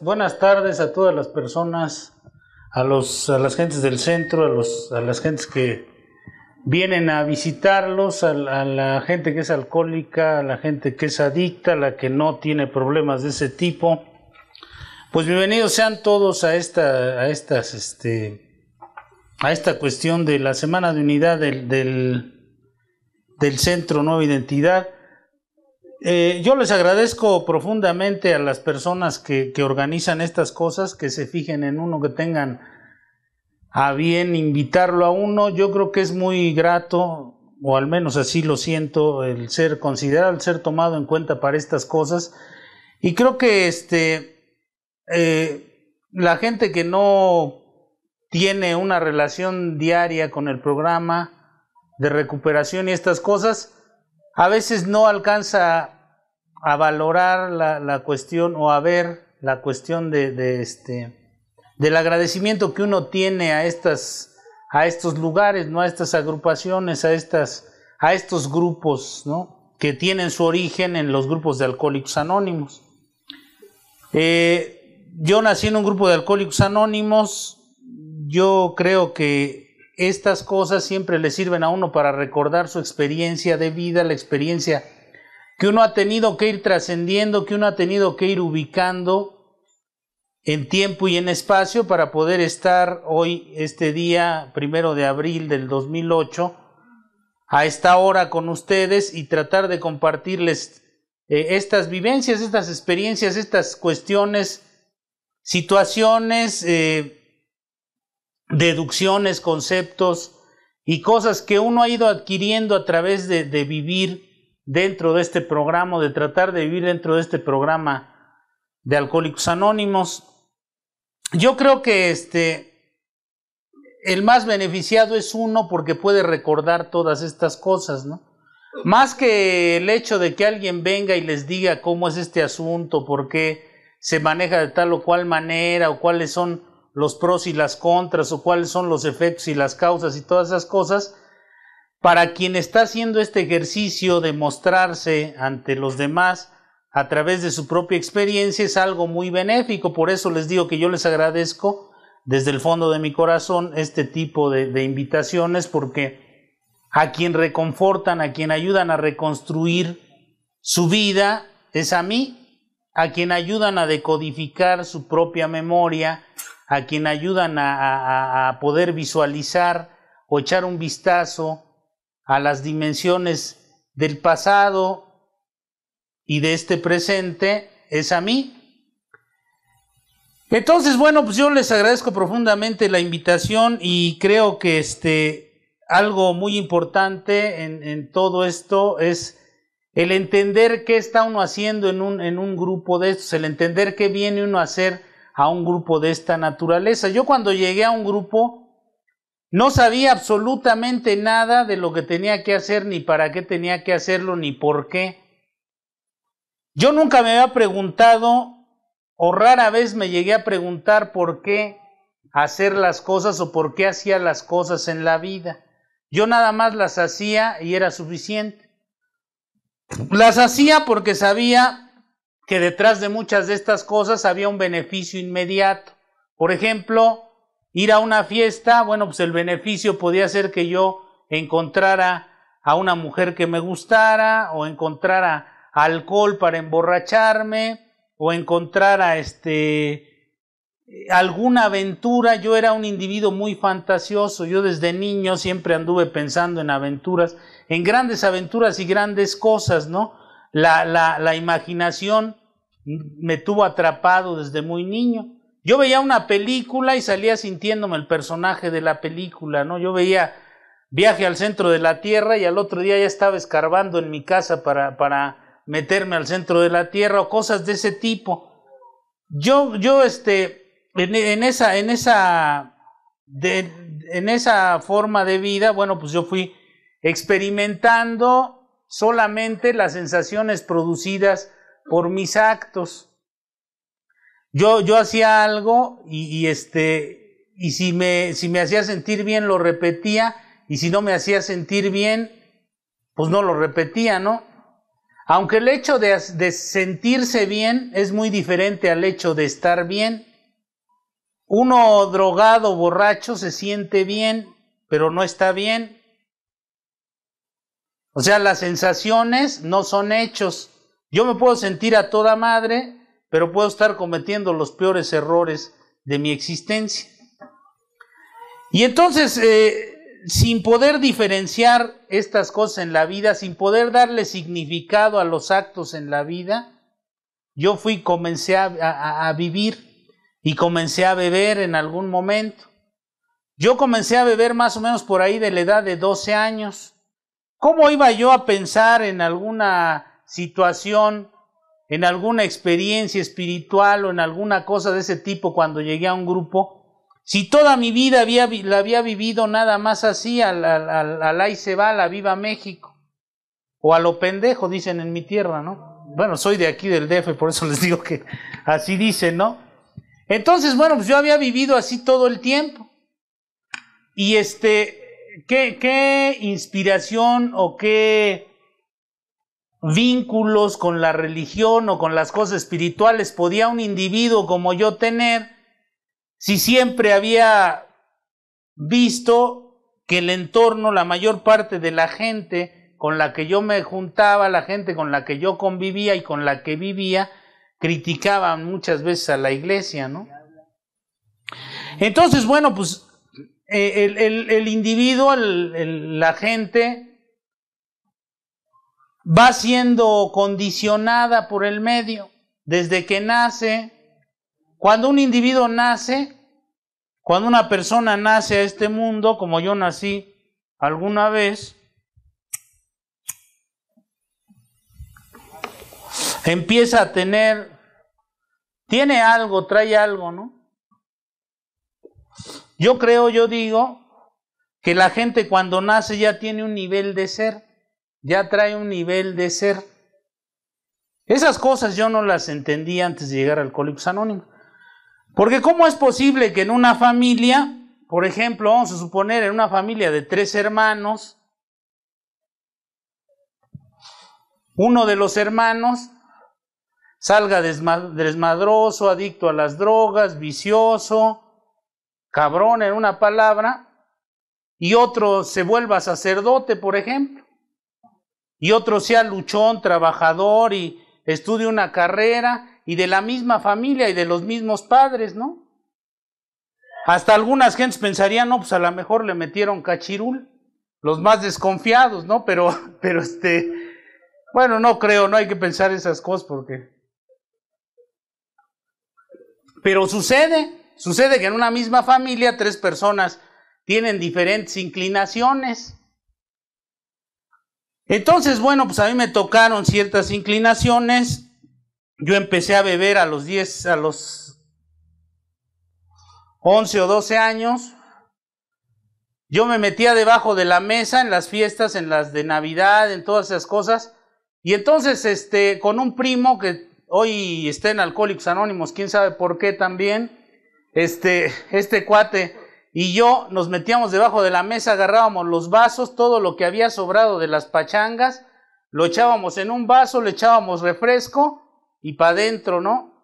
Buenas tardes a todas las personas a, los, a las gentes del centro, a, los, a las gentes que vienen a visitarlos, a, la gente que es alcohólica, a la gente que es adicta, a la que no tiene problemas de ese tipo. Pues bienvenidos sean todos a esta, a estas, este, a esta cuestión de la Semana de Unidad del, del, del Centro Nueva Identidad. Eh, yo les agradezco profundamente a las personas que, organizan estas cosas, que se fijen en uno, que tengan a bien invitarlo a uno. Yo creo que es muy grato, o al menos así lo siento, el ser considerado, el ser tomado en cuenta para estas cosas. Y creo que este, eh, la gente que no tiene una relación diaria con el programa de recuperación y estas cosas, a veces no alcanza a valorar la, cuestión o a ver la cuestión de, este del agradecimiento que uno tiene a estas a estos lugares, no a estas agrupaciones, a estas a estos grupos, que tienen su origen en los grupos de alcohólicos anónimos. Eh, yo nací en un grupo de alcohólicos anónimos, yo creo que estas cosas siempre le sirven a uno para recordar su experiencia de vida, la experiencia que uno ha tenido que ir trascendiendo, que uno ha tenido que ir ubicando en tiempo y en espacio para poder estar hoy, este día primero de abril del 2008, a esta hora con ustedes y tratar de compartirles eh, estas vivencias, estas experiencias, estas cuestiones, situaciones, eh, deducciones, conceptos y cosas que uno ha ido adquiriendo a través de, vivir dentro de este programa, de tratar de vivir dentro de este programa de Alcohólicos Anónimos. Yo creo que este el más beneficiado es uno porque puede recordar todas estas cosas, ¿no? Más que el hecho de que alguien venga y les diga cómo es este asunto, por qué se maneja de tal o cual manera o cuáles son los pros y las contras o cuáles son los efectos y las causas y todas esas cosas, para quien está haciendo este ejercicio de mostrarse ante los demás a través de su propia experiencia es algo muy benéfico. Por eso les digo que yo les agradezco desde el fondo de mi corazón este tipo de, invitaciones porque a quien reconfortan, a quien ayudan a reconstruir su vida es a mí, a quien ayudan a decodificar su propia memoria, a quien ayudan a, poder visualizar o echar un vistazo a las dimensiones del pasado y de este presente, es a mí. Entonces, bueno, pues yo les agradezco profundamente la invitación y creo que este, algo muy importante en, todo esto es el entender qué está uno haciendo en un, en un grupo de estos, el entender qué viene uno a hacer a un grupo de esta naturaleza. Yo cuando llegué a un grupo no sabía absolutamente nada de lo que tenía que hacer, ni para qué tenía que hacerlo, ni por qué. Yo nunca me había preguntado, o rara vez me llegué a preguntar por qué hacer las cosas o por qué hacía las cosas en la vida. Yo nada más las hacía y era suficiente. Las hacía porque sabía que detrás de muchas de estas cosas había un beneficio inmediato. Por ejemplo, ir a una fiesta, bueno, pues el beneficio podía ser que yo encontrara a una mujer que me gustara o encontrara alcohol para emborracharme o encontrara este alguna aventura, yo era un individuo muy fantasioso, yo desde niño siempre anduve pensando en aventuras, en grandes aventuras y grandes cosas, ¿no? La, la, la imaginación me tuvo atrapado desde muy niño. Yo veía una película y salía sintiéndome el personaje de la película, ¿no? Yo veía viaje al centro de la Tierra y al otro día ya estaba escarbando en mi casa para, para meterme al centro de la Tierra o cosas de ese tipo. Yo, yo, este, en, esa, en esa, en esa forma de vida, bueno, pues yo fui experimentando solamente las sensaciones producidas por mis actos. Yo, yo hacía algo y, este, y si me, si me hacía sentir bien lo repetía y si no me hacía sentir bien, pues no lo repetía, ¿no? Aunque el hecho de, de sentirse bien es muy diferente al hecho de estar bien. Uno drogado, borracho, se siente bien, pero no está bien. O sea, las sensaciones no son hechos. Yo me puedo sentir a toda madre, pero puedo estar cometiendo los peores errores de mi existencia. Y entonces, eh, sin poder diferenciar estas cosas en la vida, sin poder darle significado a los actos en la vida, yo fui, comencé a, a vivir y comencé a beber en algún momento. Yo comencé a beber más o menos por ahí de la edad de 12 años. ¿Cómo iba yo a pensar en alguna situación, en alguna experiencia espiritual o en alguna cosa de ese tipo cuando llegué a un grupo, si toda mi vida había, la había vivido nada más así, al, al, al, se la viva México, o a lo pendejo, dicen en mi tierra, ¿no? Bueno, soy de aquí del DF, por eso les digo que así dicen, ¿no? Entonces, bueno, pues yo había vivido así todo el tiempo. Y este, ¿qué, qué inspiración o qué vínculos con la religión o con las cosas espirituales podía un individuo como yo tener si siempre había visto que el entorno, la mayor parte de la gente con la que yo me juntaba, la gente con la que yo convivía y con la que vivía, criticaban muchas veces a la iglesia, ¿no? Entonces, bueno, pues eh, el, individuo, la gente, va siendo condicionada por el medio desde que nace. Cuando un individuo nace, cuando una persona nace a este mundo, como yo nací alguna vez, empieza a tener, tiene algo, trae algo, ¿no? Yo creo, yo digo, que la gente cuando nace ya tiene un nivel de ser ya trae un nivel de ser. Esas cosas yo no las entendí antes de llegar al Cólix anónimo Porque ¿cómo es posible que en una familia, por ejemplo, vamos a suponer en una familia de tres hermanos, uno de los hermanos salga desmadroso, adicto a las drogas, vicioso, cabrón en una palabra, y otro se vuelva sacerdote, por ejemplo y otro sea luchón, trabajador y estudie una carrera y de la misma familia y de los mismos padres, ¿no? Hasta algunas gentes pensarían, no, pues a lo mejor le metieron cachirul, los más desconfiados, ¿no? Pero, pero este, bueno, no creo, no hay que pensar esas cosas porque... Pero sucede, sucede que en una misma familia tres personas tienen diferentes inclinaciones. Entonces, bueno, pues a mí me tocaron ciertas inclinaciones. Yo empecé a beber a los 10, a los 11 o 12 años. Yo me metía debajo de la mesa en las fiestas, en las de Navidad, en todas esas cosas. Y entonces, este, con un primo que hoy está en Alcohólicos Anónimos, quién sabe por qué también, este, este cuate y yo nos metíamos debajo de la mesa, agarrábamos los vasos, todo lo que había sobrado de las pachangas, lo echábamos en un vaso, le echábamos refresco y para adentro, ¿no?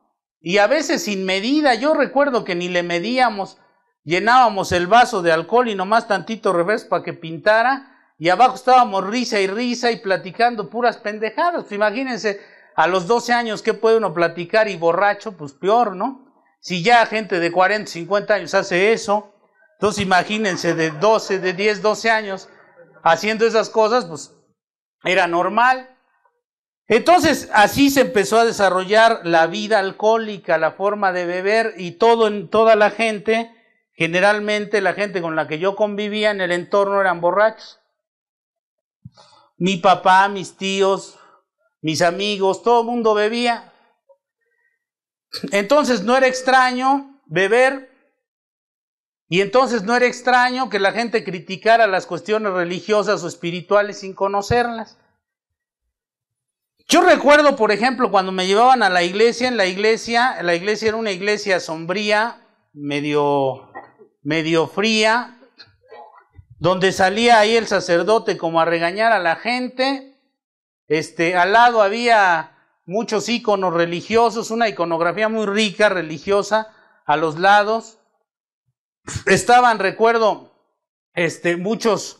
Y a veces sin medida, yo recuerdo que ni le medíamos, llenábamos el vaso de alcohol y nomás tantito refresco para que pintara, y abajo estábamos risa y risa y platicando puras pendejadas. imagínense, a los 12 años, ¿qué puede uno platicar y borracho? Pues peor, ¿no? Si ya gente de 40, 50 años hace eso, entonces imagínense, de 12, de 10, 12 años, haciendo esas cosas, pues era normal. Entonces así se empezó a desarrollar la vida alcohólica, la forma de beber y todo en toda la gente. Generalmente la gente con la que yo convivía en el entorno eran borrachos. Mi papá, mis tíos, mis amigos, todo el mundo bebía. Entonces no era extraño beber y entonces no era extraño que la gente criticara las cuestiones religiosas o espirituales sin conocerlas. Yo recuerdo, por ejemplo, cuando me llevaban a la iglesia, en la iglesia, la iglesia era una iglesia sombría, medio, medio fría, donde salía ahí el sacerdote como a regañar a la gente. Este, al lado había muchos íconos religiosos, una iconografía muy rica religiosa a los lados estaban, recuerdo, este, muchos,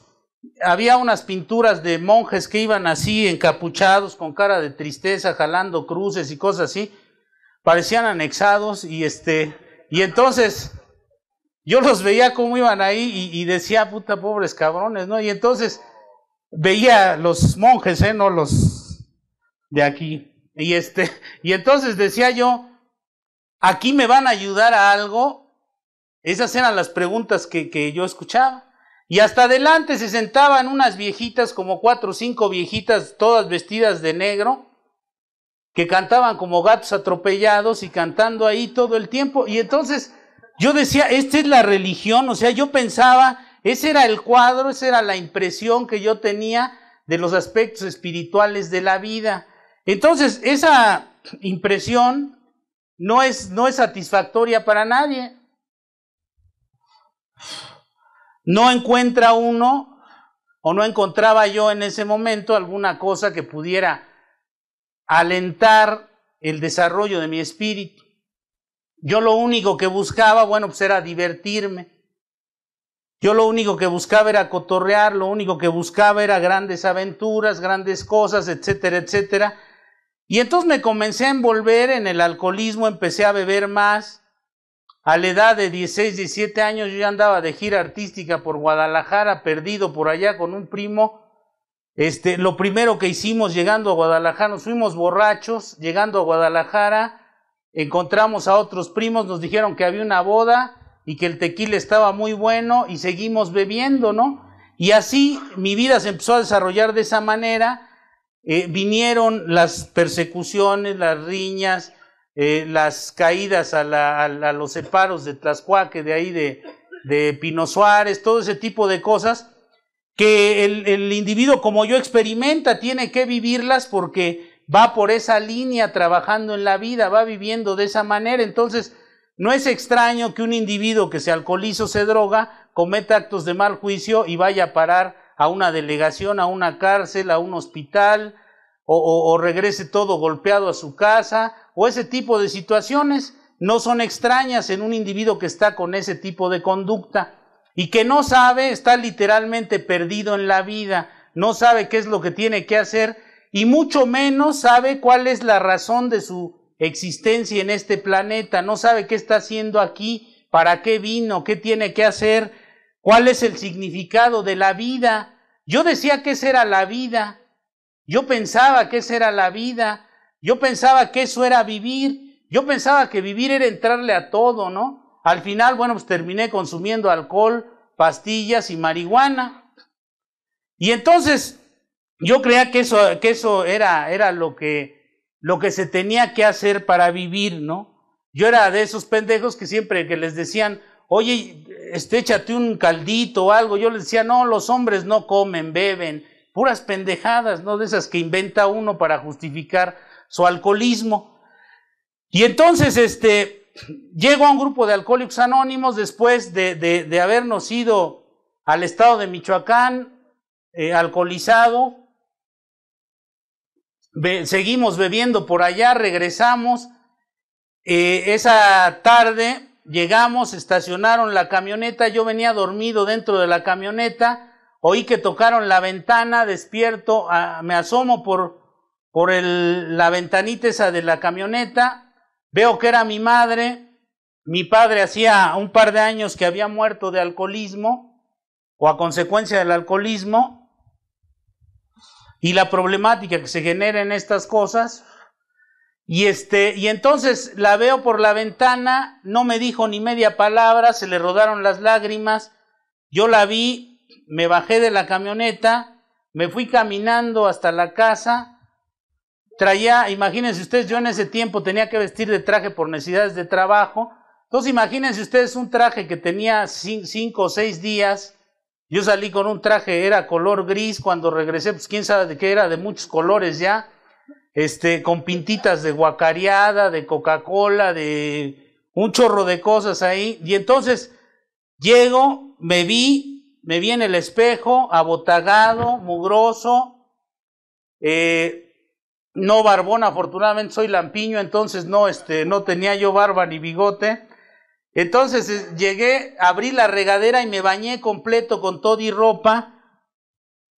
había unas pinturas de monjes que iban así, encapuchados, con cara de tristeza, jalando cruces y cosas así, parecían anexados y este, y entonces yo los veía cómo iban ahí y, decía, puta, pobres cabrones, ¿no? Y entonces veía los monjes, ¿eh? No los de aquí. Y este, y entonces decía yo, aquí me van a ayudar a algo esas eran las preguntas que, que yo escuchaba. Y hasta adelante se sentaban unas viejitas, como cuatro o cinco viejitas, todas vestidas de negro, que cantaban como gatos atropellados y cantando ahí todo el tiempo. Y entonces yo decía, esta es la religión, o sea, yo pensaba, ese era el cuadro, esa era la impresión que yo tenía de los aspectos espirituales de la vida. Entonces, esa impresión no es, no es satisfactoria para nadie. No encuentra uno, o no encontraba yo en ese momento alguna cosa que pudiera alentar el desarrollo de mi espíritu. Yo lo único que buscaba, bueno, pues era divertirme. Yo lo único que buscaba era cotorrear, lo único que buscaba era grandes aventuras, grandes cosas, etcétera, etcétera. Y entonces me comencé a envolver en el alcoholismo, empecé a beber más, a la edad de 16, 17 años yo ya andaba de gira artística por Guadalajara, perdido por allá con un primo. Este, lo primero que hicimos llegando a Guadalajara, nos fuimos borrachos, llegando a Guadalajara, encontramos a otros primos, nos dijeron que había una boda y que el tequila estaba muy bueno y seguimos bebiendo, ¿no? Y así mi vida se empezó a desarrollar de esa manera. Eh, vinieron las persecuciones, las riñas, eh, las caídas a, la, a, los separos de Tlaxcuaque, de ahí de, de Pino Suárez, todo ese tipo de cosas que el, el individuo como yo experimenta tiene que vivirlas porque va por esa línea trabajando en la vida, va viviendo de esa manera. Entonces, no es extraño que un individuo que se alcoholiza o se droga cometa actos de mal juicio y vaya a parar a una delegación, a una cárcel, a un hospital, o regrese todo golpeado a su casa, o ese tipo de situaciones no son extrañas en un individuo que está con ese tipo de conducta y que no sabe, está literalmente perdido en la vida, no sabe qué es lo que tiene que hacer y mucho menos sabe cuál es la razón de su existencia en este planeta, no sabe qué está haciendo aquí, para qué vino, qué tiene que hacer, cuál es el significado de la vida. Yo decía que esa era la vida, yo pensaba que esa era la vida, yo pensaba que eso era vivir. Yo pensaba que vivir era entrarle a todo, ¿no? Al final, bueno, pues terminé consumiendo alcohol, pastillas y marihuana. Y entonces yo creía que eso, que eso era, era lo, que, lo que se tenía que hacer para vivir, ¿no? Yo era de esos pendejos que siempre que les decían, oye, estéchate échate un caldito o algo, yo les decía, no, los hombres no comen, beben, puras pendejadas, ¿no? De esas que inventa uno para justificar su alcoholismo. Y entonces, este, llegó a un grupo de alcohólicos anónimos después de, de, habernos ido al estado de Michoacán, eh, alcoholizado. seguimos bebiendo por allá, regresamos. Eh, esa tarde llegamos, estacionaron la camioneta, yo venía dormido dentro de la camioneta, oí que tocaron la ventana, despierto, ah, me asomo por, por la ventanita esa de la camioneta, veo que era mi madre, mi padre hacía un par de años que había muerto de alcoholismo o a consecuencia del alcoholismo, y la problemática que se genera en estas cosas, y, este, y entonces la veo por la ventana, no me dijo ni media palabra, se le rodaron las lágrimas. Yo la vi, me bajé de la camioneta, me fui caminando hasta la casa Traía, imagínense ustedes, yo en ese tiempo tenía que vestir de traje por necesidades de trabajo. Entonces imagínense ustedes un traje que tenía cinco o seis días. Yo salí con un traje, era color gris. Cuando regresé, pues quién sabe de qué era, de muchos colores ya. Este, con pintitas de guacareada, de Coca-Cola, de un chorro de cosas ahí. Y entonces llego, me vi, me vi en el espejo, abotagado, mugroso. Eh, no barbón, afortunadamente soy lampiño, entonces no, este, no tenía yo barba ni bigote. Entonces llegué, abrí la regadera y me bañé completo con todo y ropa.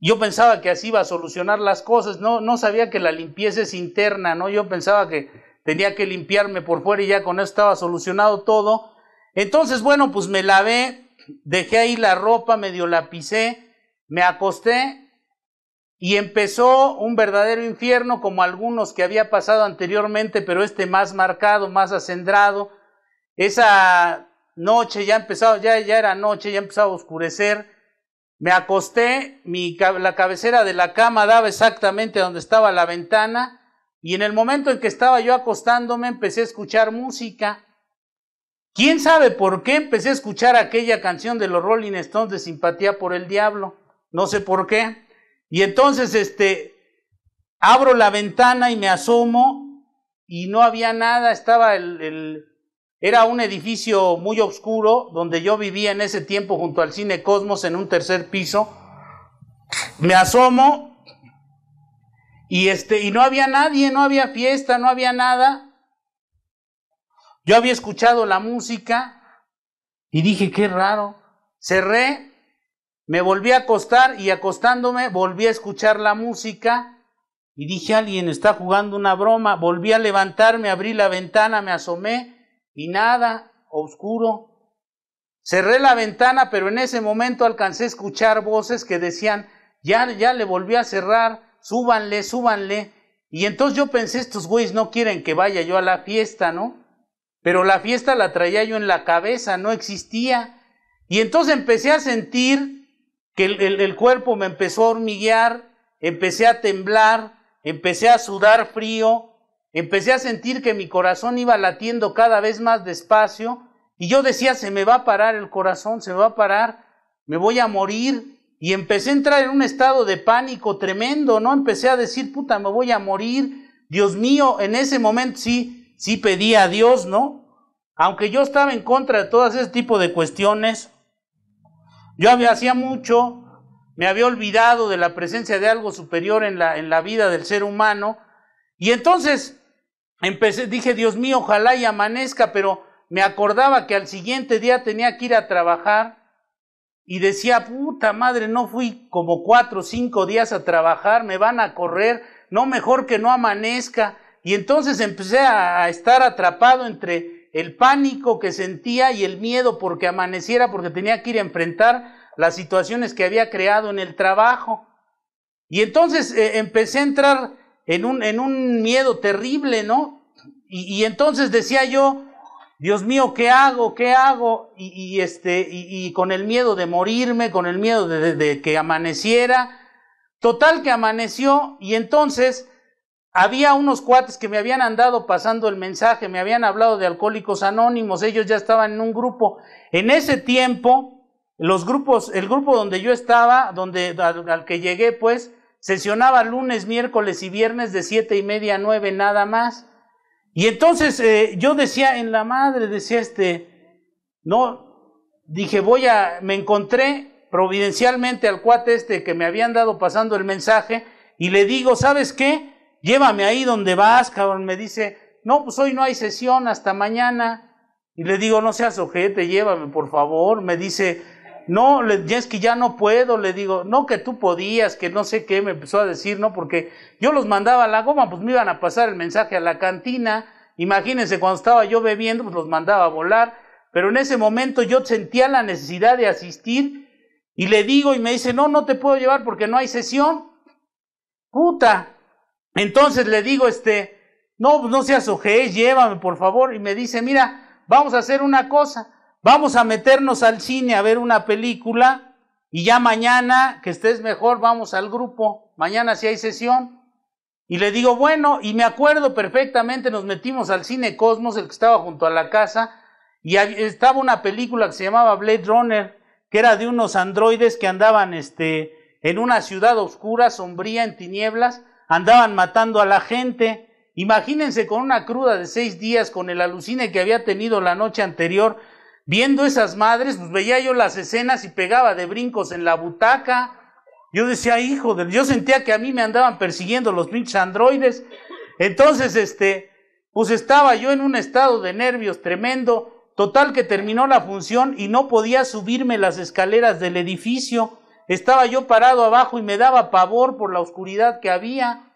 Yo pensaba que así iba a solucionar las cosas, no, no sabía que la limpieza es interna, ¿no? Yo pensaba que tenía que limpiarme por fuera y ya con eso estaba solucionado todo. Entonces, bueno, pues me lavé, dejé ahí la ropa, medio lapicé, me acosté y empezó un verdadero infierno como algunos que había pasado anteriormente, pero este más marcado, más acendrado. Esa noche ya empezaba, ya, ya era noche, ya empezaba a oscurecer. Me acosté, la cabecera de la cama daba exactamente donde estaba la ventana y en el momento en que estaba yo acostándome empecé a escuchar música. ¿Quién sabe por qué empecé a escuchar aquella canción de los Rolling Stones de simpatía por el diablo? No sé por qué. Y entonces, este, abro la ventana y me asomo y no había nada, estaba el, era un edificio muy oscuro donde yo vivía en ese tiempo junto al Cine Cosmos en un tercer piso. Me asomo y este y no había nadie, no había fiesta, no había nada. Yo había escuchado la música y dije, qué raro. Cerré me volví a acostar y acostándome volví a escuchar la música y dije, alguien está jugando una broma. Volví a levantarme, abrí la ventana, me asomé y nada, oscuro. Cerré la ventana, pero en ese momento alcancé a escuchar voces que decían, ya, ya le volví a cerrar, súbanle, súbanle. Y entonces yo pensé, estos güeyes no quieren que vaya yo a la fiesta, ¿no? Pero la fiesta la traía yo en la cabeza, no existía. Y entonces empecé a sentir que el, cuerpo me empezó a hormiguear, empecé a temblar, empecé a sudar frío, empecé a sentir que mi corazón iba latiendo cada vez más despacio y yo decía, se me va a parar el corazón, se me va a parar, me voy a morir. Y empecé a entrar en un estado de pánico tremendo, ¿no? Empecé a decir, puta, me voy a morir. Dios mío, en ese momento sí, sí pedí a Dios, ¿no? Aunque yo estaba en contra de todo ese tipo de cuestiones, yo había hacía mucho, me había olvidado de la presencia de algo superior en la, en la vida del ser humano. Y entonces empecé, dije, Dios mío, ojalá y amanezca, pero me acordaba que al siguiente día tenía que ir a trabajar y decía, puta madre, no fui como cuatro o cinco días a trabajar, me van a correr, no mejor que no amanezca. Y entonces empecé a estar atrapado entre el pánico que sentía y el miedo porque amaneciera, porque tenía que ir a enfrentar las situaciones que había creado en el trabajo. Y entonces eh, empecé a entrar en un, en un miedo terrible, ¿no? Y, entonces decía yo, Dios mío, ¿qué hago? ¿Qué hago? Y, este, y, con el miedo de morirme, con el miedo de que amaneciera. Total que amaneció y entonces había unos cuates que me habían andado pasando el mensaje, me habían hablado de alcohólicos anónimos, ellos ya estaban en un grupo. En ese tiempo, los grupos, el grupo donde yo estaba, donde al, que llegué, pues, sesionaba lunes, miércoles y viernes de siete y media a nueve nada más. Y entonces eh, yo decía en la madre, decía este, no, dije voy a, me encontré providencialmente al cuate este que me habían dado pasando el mensaje y le digo, ¿sabes qué? llévame ahí donde vas, cabrón. Me dice, no, pues hoy no hay sesión, hasta mañana. Y le digo, no seas ojete, llévame, por favor. Me dice, no, le, que ya no puedo. Le digo, no, que tú podías, que no sé qué. Me empezó a decir, no, porque yo los mandaba a la goma, pues me iban a pasar el mensaje a la cantina. Imagínense, cuando estaba yo bebiendo, pues los mandaba a volar. Pero en ese momento yo sentía la necesidad de asistir y le digo y me dice, no, no te puedo llevar porque no hay sesión. Puta, entonces le digo, este, no, no seas ojé, llévame por favor. Y me dice, mira, vamos a hacer una cosa, vamos a meternos al cine a ver una película y ya mañana, que estés mejor, vamos al grupo. Mañana si hay sesión. Y le digo, bueno, y me acuerdo perfectamente, nos metimos al cine Cosmos, el que estaba junto a la casa, y estaba una película que se llamaba Blade Runner, que era de unos androides que andaban este, en una ciudad oscura, sombría, en tinieblas, andaban matando a la gente. Imagínense con una cruda de seis días, con el alucine que había tenido la noche anterior, viendo esas madres, pues veía yo las escenas y pegaba de brincos en la butaca. Yo decía, hijo, de... yo sentía que a mí me andaban persiguiendo los pinches androides. Entonces, este, pues estaba yo en un estado de nervios tremendo. Total que terminó la función y no podía subirme las escaleras del edificio. Estaba yo parado abajo y me daba pavor por la oscuridad que había.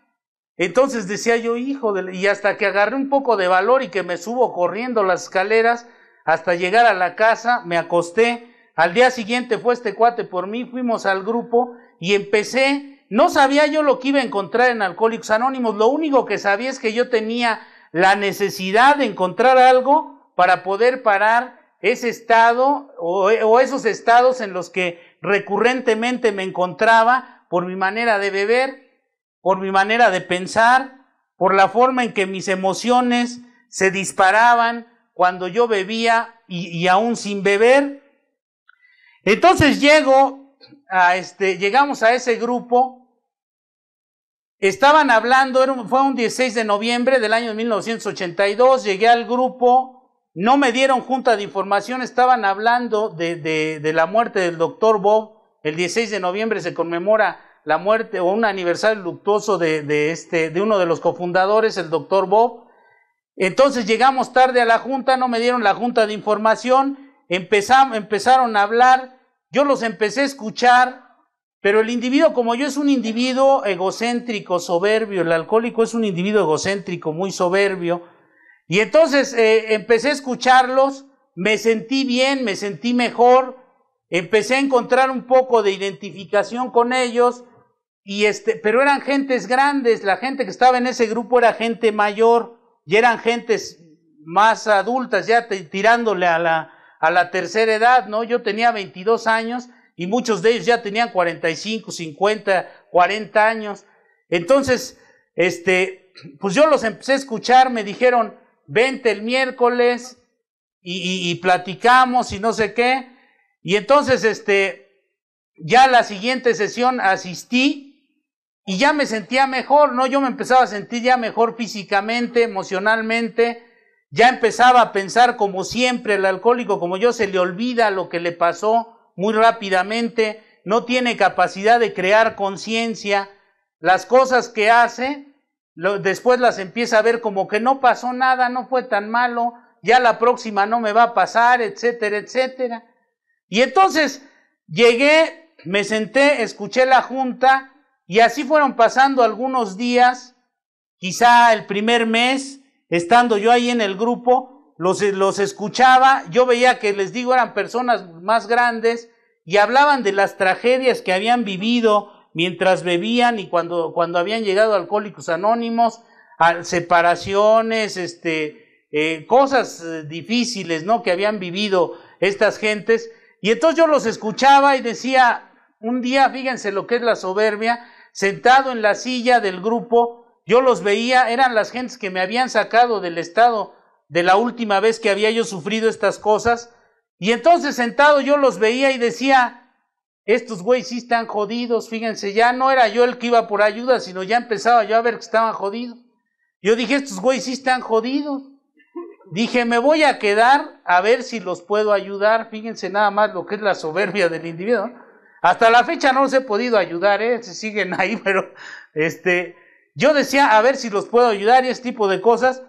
Entonces decía yo, hijo, y hasta que agarré un poco de valor y que me subo corriendo las escaleras hasta llegar a la casa, me acosté. Al día siguiente fue este cuate por mí, fuimos al grupo y empecé. No sabía yo lo que iba a encontrar en Alcohólicos Anónimos, lo único que sabía es que yo tenía la necesidad de encontrar algo para poder parar ese estado o, o, esos estados en los que recurrentemente me encontraba por mi manera de beber, por mi manera de pensar, por la forma en que mis emociones se disparaban cuando yo bebía y, aún sin beber. Entonces llego a este, llegamos a ese grupo, estaban hablando, fue un 16 de noviembre del año 1982, llegué al grupo no me dieron junta de información, estaban hablando de, de, la muerte del doctor Bob. El 16 de noviembre se conmemora la muerte o un aniversario luctuoso de, de, este, de uno de los cofundadores, el doctor Bob. Entonces llegamos tarde a la junta, no me dieron la junta de información, empezaron a hablar, yo los empecé a escuchar, pero el individuo como yo es un individuo egocéntrico, soberbio, el alcohólico es un individuo egocéntrico, muy soberbio, y entonces eh, empecé a escucharlos, me sentí bien, me sentí mejor, empecé a encontrar un poco de identificación con ellos, y este, pero eran gentes grandes, la gente que estaba en ese grupo era gente mayor, y eran gentes más adultas, ya tirándole a la, a la tercera edad, ¿no? Yo tenía 22 años y muchos de ellos ya tenían 45, 50, 40 años. Entonces, este, pues yo los empecé a escuchar, me dijeron, vente el miércoles y, platicamos y no sé qué. Y entonces, este, ya la siguiente sesión asistí y ya me sentía mejor, ¿no? Yo me empezaba a sentir ya mejor físicamente, emocionalmente, ya empezaba a pensar como siempre el alcohólico, como yo, se le olvida lo que le pasó muy rápidamente, no tiene capacidad de crear conciencia, las cosas que hace después las empieza a ver como que no pasó nada, no fue tan malo, ya la próxima no me va a pasar, etcétera, etcétera. Y entonces llegué, me senté, escuché la junta y así fueron pasando algunos días, quizá el primer mes, estando yo ahí en el grupo, los, los escuchaba, yo veía que les digo eran personas más grandes y hablaban de las tragedias que habían vivido, mientras bebían y cuando, cuando habían llegado alcohólicos anónimos, separaciones, este, eh, cosas eh, difíciles ¿no? que habían vivido estas gentes. Y entonces yo los escuchaba y decía, un día, fíjense lo que es la soberbia, sentado en la silla del grupo, yo los veía, eran las gentes que me habían sacado del estado de la última vez que había yo sufrido estas cosas, y entonces sentado yo los veía y decía, estos güeyes sí están jodidos, fíjense, ya no era yo el que iba por ayuda, sino ya empezaba yo a ver que estaban jodidos. Yo dije, estos güeyes sí están jodidos. Dije, me voy a quedar a ver si los puedo ayudar. Fíjense nada más lo que es la soberbia del individuo. Hasta la fecha no los he podido ayudar, ¿eh? Se siguen ahí, pero este, yo decía, a ver si los puedo ayudar y ese tipo de cosas.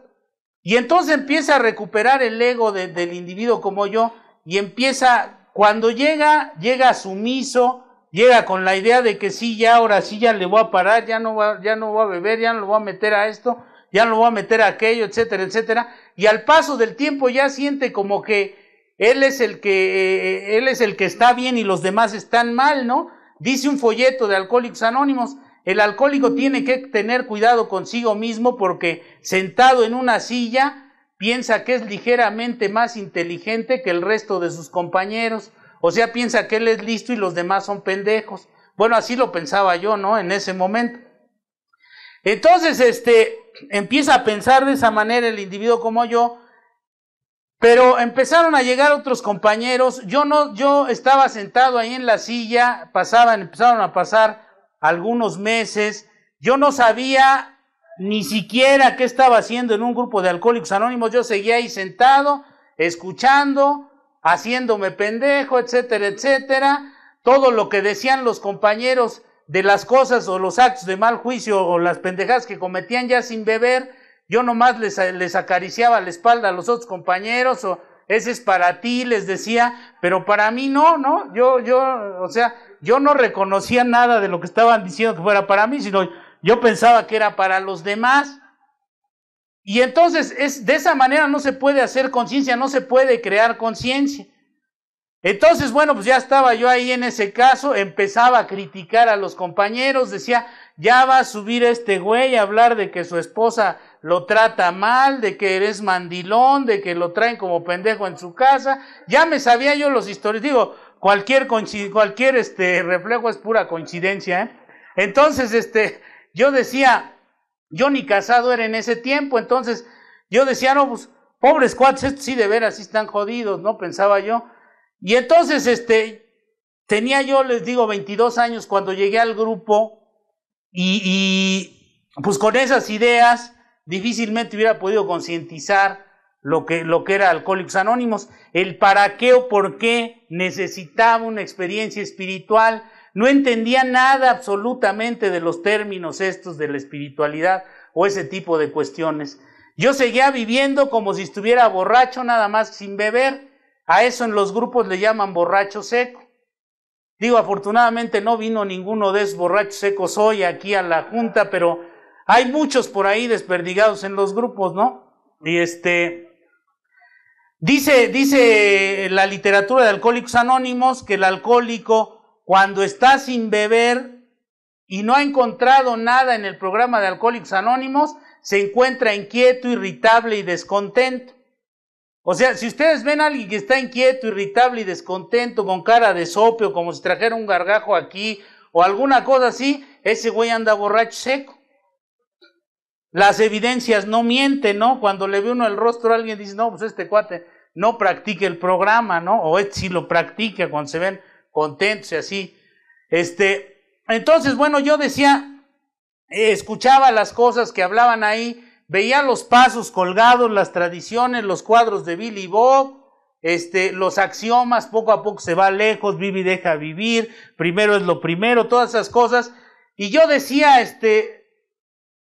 Y entonces empieza a recuperar el ego del individuo como yo y empieza cuando llega, llega sumiso, llega con la idea de que sí, ya ahora sí, ya le voy a parar, ya no, va, ya no voy a beber, ya no lo voy a meter a esto, ya no lo voy a meter a aquello, etcétera, etcétera. Y al paso del tiempo ya siente como que él es el que, eh, eh, él es el que está bien y los demás están mal, ¿no? Dice un folleto de Alcohólicos Anónimos, el alcohólico tiene que tener cuidado consigo mismo porque sentado en una silla, piensa que es ligeramente más inteligente que el resto de sus compañeros. O sea, piensa que él es listo y los demás son pendejos. Bueno, así lo pensaba yo, ¿no? En ese momento. Entonces, este, empieza a pensar de esa manera el individuo como yo, pero empezaron a llegar otros compañeros. Yo no, yo estaba sentado ahí en la silla, pasaban, empezaron a pasar algunos meses. Yo no sabía ni siquiera qué estaba haciendo en un grupo de alcohólicos anónimos, yo seguía ahí sentado, escuchando, haciéndome pendejo, etcétera, etcétera. Todo lo que decían los compañeros de las cosas o los actos de mal juicio o las pendejadas que cometían ya sin beber, yo nomás les, les acariciaba la espalda a los otros compañeros o ese es para ti, les decía, pero para mí no, ¿no? Yo, yo, o sea, yo no reconocía nada de lo que estaban diciendo que fuera para mí, sino yo pensaba que era para los demás. Y entonces es, de esa manera no se puede hacer conciencia, no se puede crear conciencia. Entonces, bueno, pues ya estaba yo ahí en ese caso, empezaba a criticar a los compañeros, decía, ya va a subir este güey a hablar de que su esposa lo trata mal, de que eres mandilón, de que lo traen como pendejo en su casa. Ya me sabía yo los historias, digo, cualquier, cualquier este reflejo es pura coincidencia, ¿eh? Entonces, este, yo decía, yo ni casado era en ese tiempo, entonces yo decía, no, pues, pobres cuates, estos sí de veras, sí están jodidos, ¿no? Pensaba yo. Y entonces, este, tenía yo, les digo, 22 años cuando llegué al grupo y, y pues con esas ideas difícilmente hubiera podido concientizar lo que, lo que era Alcohólicos Anónimos, el para qué o por qué necesitaba una experiencia espiritual no entendía nada absolutamente de los términos estos de la espiritualidad o ese tipo de cuestiones. Yo seguía viviendo como si estuviera borracho nada más sin beber. A eso en los grupos le llaman borracho seco. Digo, afortunadamente no vino ninguno de esos borrachos secos hoy aquí a la junta, pero hay muchos por ahí desperdigados en los grupos, ¿no? Y este dice dice la literatura de Alcohólicos Anónimos que el alcohólico cuando está sin beber y no ha encontrado nada en el programa de Alcohólicos Anónimos, se encuentra inquieto, irritable y descontento. O sea, si ustedes ven a alguien que está inquieto, irritable y descontento, con cara de sopio, como si trajera un gargajo aquí o alguna cosa así, ese güey anda borracho seco. Las evidencias no mienten, ¿no? Cuando le ve uno el rostro a alguien dice, no, pues este cuate no practica el programa, ¿no? O este sí lo practica cuando se ven contentos y así. Este, entonces, bueno, yo decía, escuchaba las cosas que hablaban ahí, veía los pasos colgados, las tradiciones, los cuadros de Billy Bob, este, los axiomas, poco a poco se va lejos, vive y deja vivir, primero es lo primero, todas esas cosas. Y yo decía, este,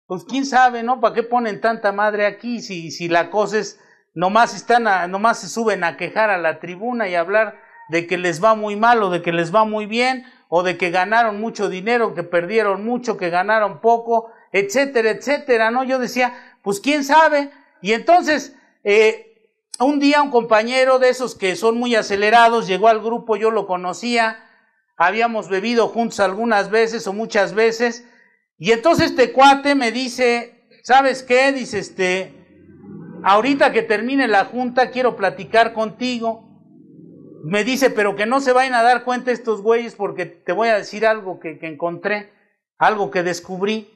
pues quién sabe, ¿no? ¿Para qué ponen tanta madre aquí si, si la cosa es, nomás, están a, nomás se suben a quejar a la tribuna y hablar de que les va muy mal o de que les va muy bien o de que ganaron mucho dinero, que perdieron mucho, que ganaron poco, etcétera, etcétera, ¿no? Yo decía, pues quién sabe. Y entonces, eh, un día un compañero de esos que son muy acelerados llegó al grupo, yo lo conocía, habíamos bebido juntos algunas veces o muchas veces, y entonces este cuate me dice, ¿sabes qué? Dice este, ahorita que termine la junta quiero platicar contigo me dice, pero que no se vayan a dar cuenta estos güeyes porque te voy a decir algo que, encontré, algo que descubrí.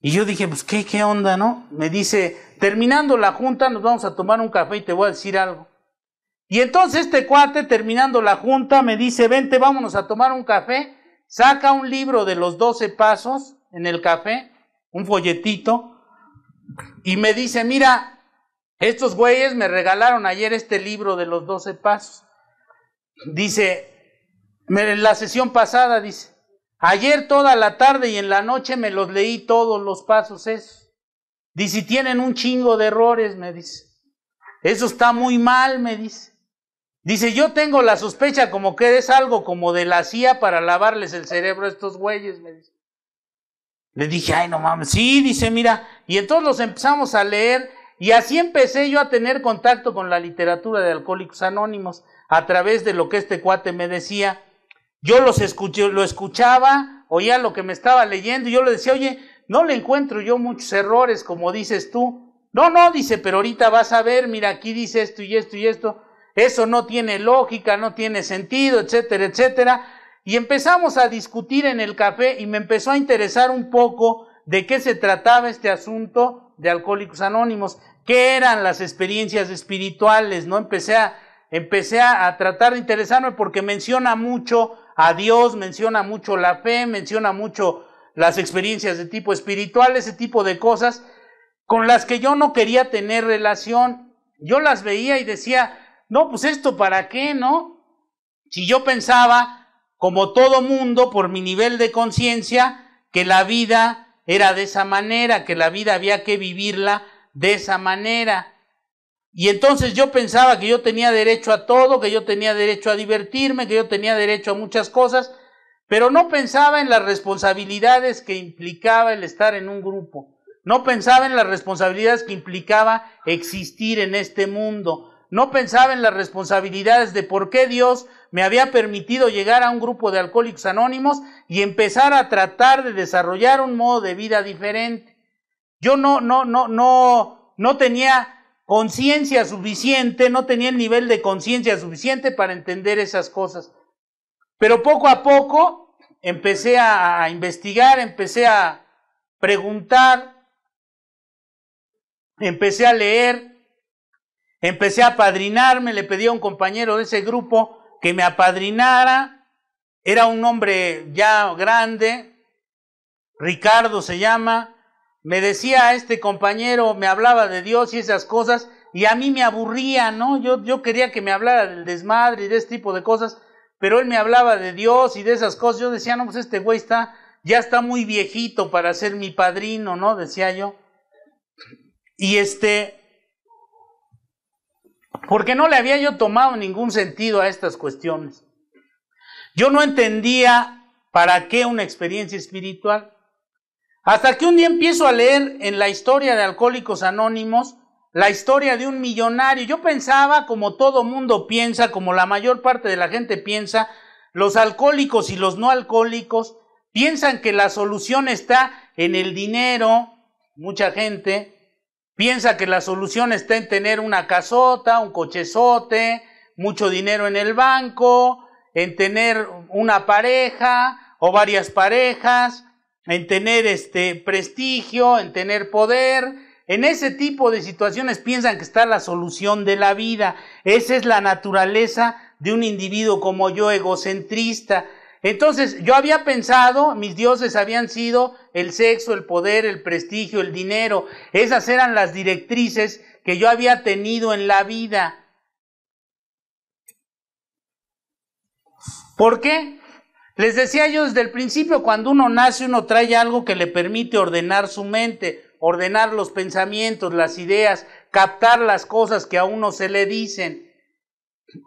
Y yo dije, pues ¿qué, qué onda, ¿no? Me dice, terminando la junta nos vamos a tomar un café y te voy a decir algo. Y entonces este cuate, terminando la junta, me dice, vente, vámonos a tomar un café, saca un libro de los doce pasos en el café, un folletito, y me dice, mira, estos güeyes me regalaron ayer este libro de los doce pasos. Dice, en la sesión pasada dice, ayer toda la tarde y en la noche me los leí todos los pasos esos. Dice, tienen un chingo de errores, me dice. Eso está muy mal, me dice. Dice, yo tengo la sospecha como que es algo como de la CIA para lavarles el cerebro a estos güeyes, me dice. Le dije, ay, no mames, sí, dice, mira. Y entonces los empezamos a leer y así empecé yo a tener contacto con la literatura de Alcohólicos Anónimos a través de lo que este cuate me decía. Yo los lo escuchaba, oía lo que me estaba leyendo y yo le decía, oye, no le encuentro yo muchos errores como dices tú. No, no, dice, pero ahorita vas a ver, mira, aquí dice esto y esto y esto. Eso no tiene lógica, no tiene sentido, etcétera, etcétera. Y empezamos a discutir en el café y me empezó a interesar un poco de qué se trataba este asunto de Alcohólicos Anónimos, qué eran las experiencias espirituales, ¿no? Empecé a, empecé a, tratar de interesarme porque menciona mucho a Dios, menciona mucho la fe, menciona mucho las experiencias de tipo espiritual, ese tipo de cosas con las que yo no quería tener relación. Yo las veía y decía, no, pues esto para qué, ¿no? Si yo pensaba, como todo mundo, por mi nivel de conciencia, que la vida era de esa manera, que la vida había que vivirla de esa manera. Y entonces yo pensaba que yo tenía derecho a todo, que yo tenía derecho a divertirme, que yo tenía derecho a muchas cosas, pero no pensaba en las responsabilidades que implicaba el estar en un grupo. No pensaba en las responsabilidades que implicaba existir en este mundo. No pensaba en las responsabilidades de por qué Dios me había permitido llegar a un grupo de alcohólicos anónimos y empezar a tratar de desarrollar un modo de vida diferente. Yo no, no, no, no, no tenía conciencia suficiente, no tenía el nivel de conciencia suficiente para entender esas cosas. Pero poco a poco empecé a investigar, empecé a preguntar, empecé a leer, empecé a apadrinarme, le pedí a un compañero de ese grupo que me apadrinara, era un hombre ya grande, Ricardo se llama, me decía este compañero, me hablaba de Dios y esas cosas, y a mí me aburría, ¿no? Yo, yo quería que me hablara del desmadre y de este tipo de cosas, pero él me hablaba de Dios y de esas cosas. Yo decía, no, pues este güey está, ya está muy viejito para ser mi padrino, ¿no? Decía yo. Y este, porque no le había yo tomado ningún sentido a estas cuestiones. Yo no entendía para qué una experiencia espiritual. Hasta que un día empiezo a leer en la historia de Alcohólicos Anónimos la historia de un millonario. Yo pensaba, como todo mundo piensa, como la mayor parte de la gente piensa, los alcohólicos y los no alcohólicos piensan que la solución está en el dinero, mucha gente piensa que la solución está en tener una casota, un cochezote, mucho dinero en el banco, en tener una pareja o varias parejas, en tener este prestigio, en tener poder. En ese tipo de situaciones piensan que está la solución de la vida. Esa es la naturaleza de un individuo como yo, egocentrista. Entonces, yo había pensado, mis dioses habían sido el sexo, el poder, el prestigio, el dinero. Esas eran las directrices que yo había tenido en la vida. ¿Por qué? Les decía yo desde el principio, cuando uno nace, uno trae algo que le permite ordenar su mente, ordenar los pensamientos, las ideas, captar las cosas que a uno se le dicen.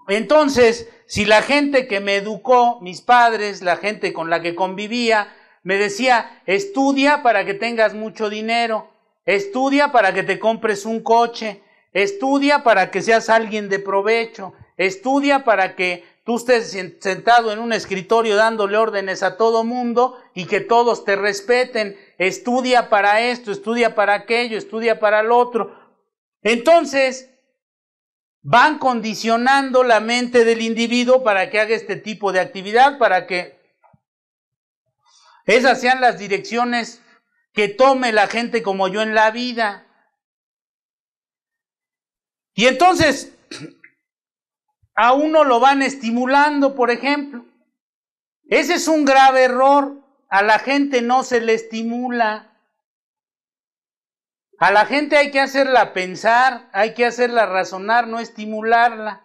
Entonces, si la gente que me educó, mis padres, la gente con la que convivía, me decía, estudia para que tengas mucho dinero, estudia para que te compres un coche, estudia para que seas alguien de provecho, estudia para que tú estés sentado en un escritorio dándole órdenes a todo mundo y que todos te respeten, estudia para esto, estudia para aquello, estudia para lo otro. Entonces, van condicionando la mente del individuo para que haga este tipo de actividad, para que esas sean las direcciones que tome la gente como yo en la vida. Y entonces a uno lo van estimulando, por ejemplo. Ese es un grave error. A la gente no se le estimula. A la gente hay que hacerla pensar, hay que hacerla razonar, no estimularla.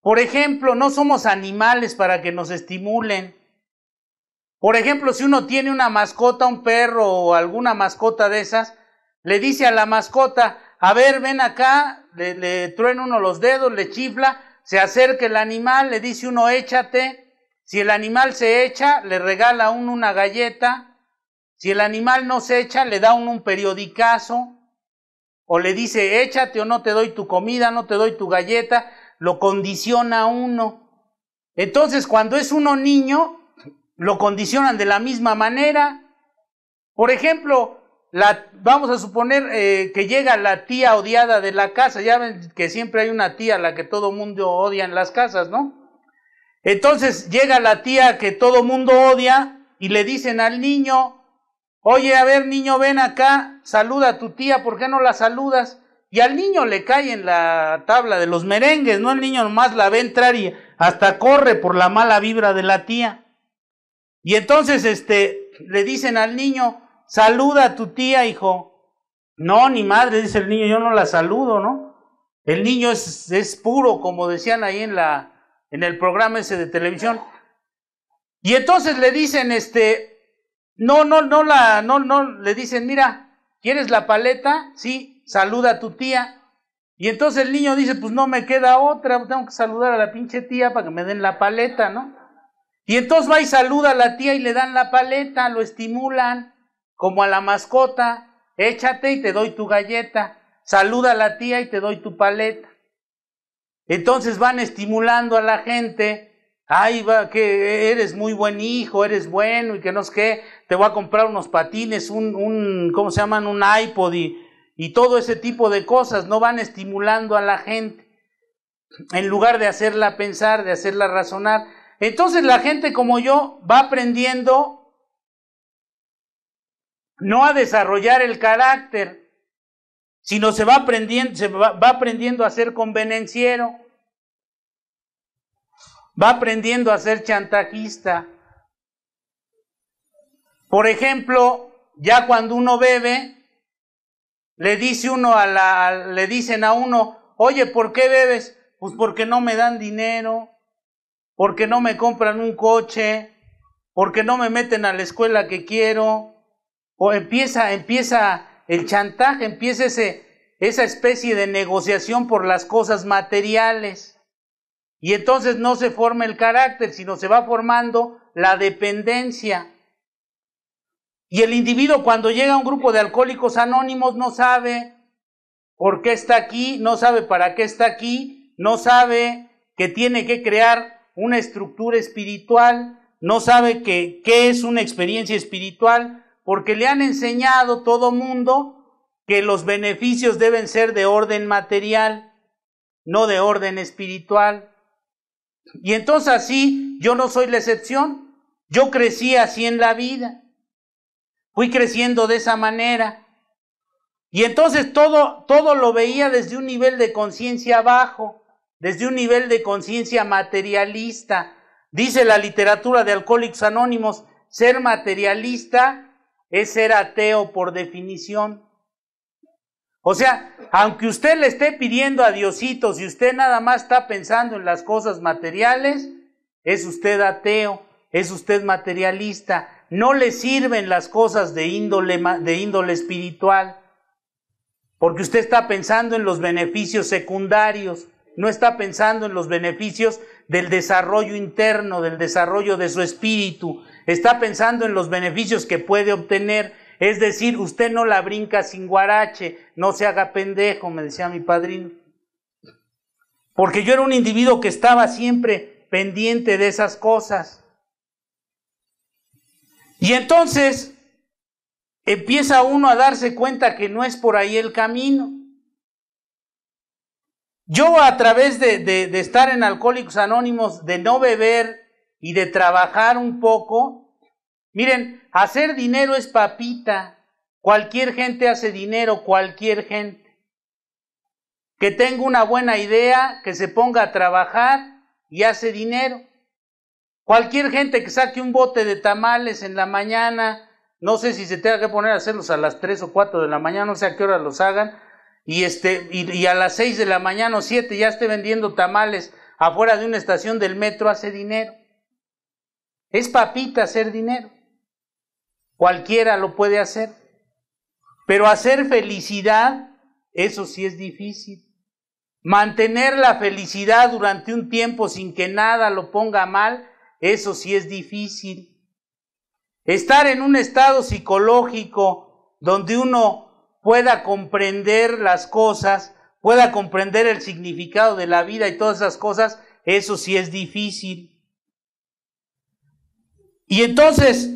Por ejemplo, no somos animales para que nos estimulen. Por ejemplo, si uno tiene una mascota, un perro o alguna mascota de esas, le dice a la mascota, a ver, ven acá, le, truena uno los dedos, le chifla, se acerca el animal, le dice uno, échate. Si el animal se echa, le regala a uno una galleta. Si el animal no se echa, le da uno un periodicazo. O le dice, échate o no te doy tu comida, no te doy tu galleta. Lo condiciona uno. Entonces, cuando es uno niño, lo condicionan de la misma manera. Por ejemplo, vamos a suponer eh, que llega la tía odiada de la casa, ya ven que siempre hay una tía a la que todo mundo odia en las casas, ¿no? Entonces llega la tía que todo mundo odia y le dicen al niño, oye, a ver niño, ven acá, saluda a tu tía, ¿por qué no la saludas? Y al niño le cae en la tabla de los merengues, ¿no? El niño nomás la ve entrar y hasta corre por la mala vibra de la tía. Y entonces este, le dicen al niño, saluda a tu tía, hijo. No, ni madre, dice el niño, yo no la saludo, ¿no? El niño es, puro, como decían ahí en, la, en el programa ese de televisión. Y entonces le dicen, este, no, no, no la, no, no, le dicen, mira, ¿quieres la paleta? Sí, saluda a tu tía. Y entonces el niño dice, pues no me queda otra, tengo que saludar a la pinche tía para que me den la paleta, ¿no? Y entonces va y saluda a la tía y le dan la paleta, lo estimulan como a la mascota, échate y te doy tu galleta, saluda a la tía y te doy tu paleta. Entonces van estimulando a la gente, ay, va, que eres muy buen hijo, eres bueno y que no sé te voy a comprar unos patines, un, un ¿cómo se llaman? Un iPod y todo ese tipo de cosas, no van estimulando a la gente en lugar de hacerla pensar, de hacerla razonar. Entonces la gente como yo va aprendiendo no a desarrollar el carácter, sino se va aprendiendo, se va, aprendiendo a ser convenenciero, va aprendiendo a ser chantajista. Por ejemplo, ya cuando uno bebe, le dice uno a la, le dicen a uno, oye, ¿por qué bebes? Pues porque no me dan dinero, porque no me compran un coche, porque no me meten a la escuela que quiero, o empieza, empieza el chantaje, empieza esa especie de negociación por las cosas materiales. Y entonces no se forma el carácter, sino se va formando la dependencia. Y el individuo cuando llega a un grupo de alcohólicos anónimos no sabe por qué está aquí, no sabe para qué está aquí, no sabe que tiene que crear una estructura espiritual, no sabe qué es una experiencia espiritual, porque le han enseñado todo mundo que los beneficios deben ser de orden material, no de orden espiritual. Y entonces así yo no soy la excepción. Yo crecí así en la vida. Fui creciendo de esa manera. Y entonces todo, todo lo veía desde un nivel de conciencia bajo, desde un nivel de conciencia materialista. Dice la literatura de Alcohólicos Anónimos, ser materialista es ser ateo por definición. O sea, aunque usted le esté pidiendo a Diosito, si usted nada más está pensando en las cosas materiales, es usted ateo, es usted materialista, no le sirven las cosas de índole, de índole espiritual, porque usted está pensando en los beneficios secundarios, no está pensando en los beneficios del desarrollo interno, del desarrollo de su espíritu, está pensando en los beneficios que puede obtener. Es decir, usted no la brinca sin guarache, no se haga pendejo, me decía mi padrino. Porque yo era un individuo que estaba siempre pendiente de esas cosas. Y entonces empieza uno a darse cuenta que no es por ahí el camino. Yo a través de, estar en Alcohólicos Anónimos, de no beber, y de trabajar un poco. Miren, hacer dinero es papita. Cualquier gente hace dinero, cualquier gente. Que tenga una buena idea, que se ponga a trabajar y hace dinero. Cualquier gente que saque un bote de tamales en la mañana, no sé si se tenga que poner a hacerlos a las 3 o 4 de la mañana, no sé a qué hora los hagan, y, este, y, a las 6 de la mañana o 7 ya esté vendiendo tamales afuera de una estación del metro, hace dinero. Es papita hacer dinero. Cualquiera lo puede hacer. Pero hacer felicidad, eso sí es difícil. Mantener la felicidad durante un tiempo sin que nada lo ponga mal, eso sí es difícil. Estar en un estado psicológico donde uno pueda comprender las cosas, pueda comprender el significado de la vida y todas esas cosas, eso sí es difícil. Y entonces,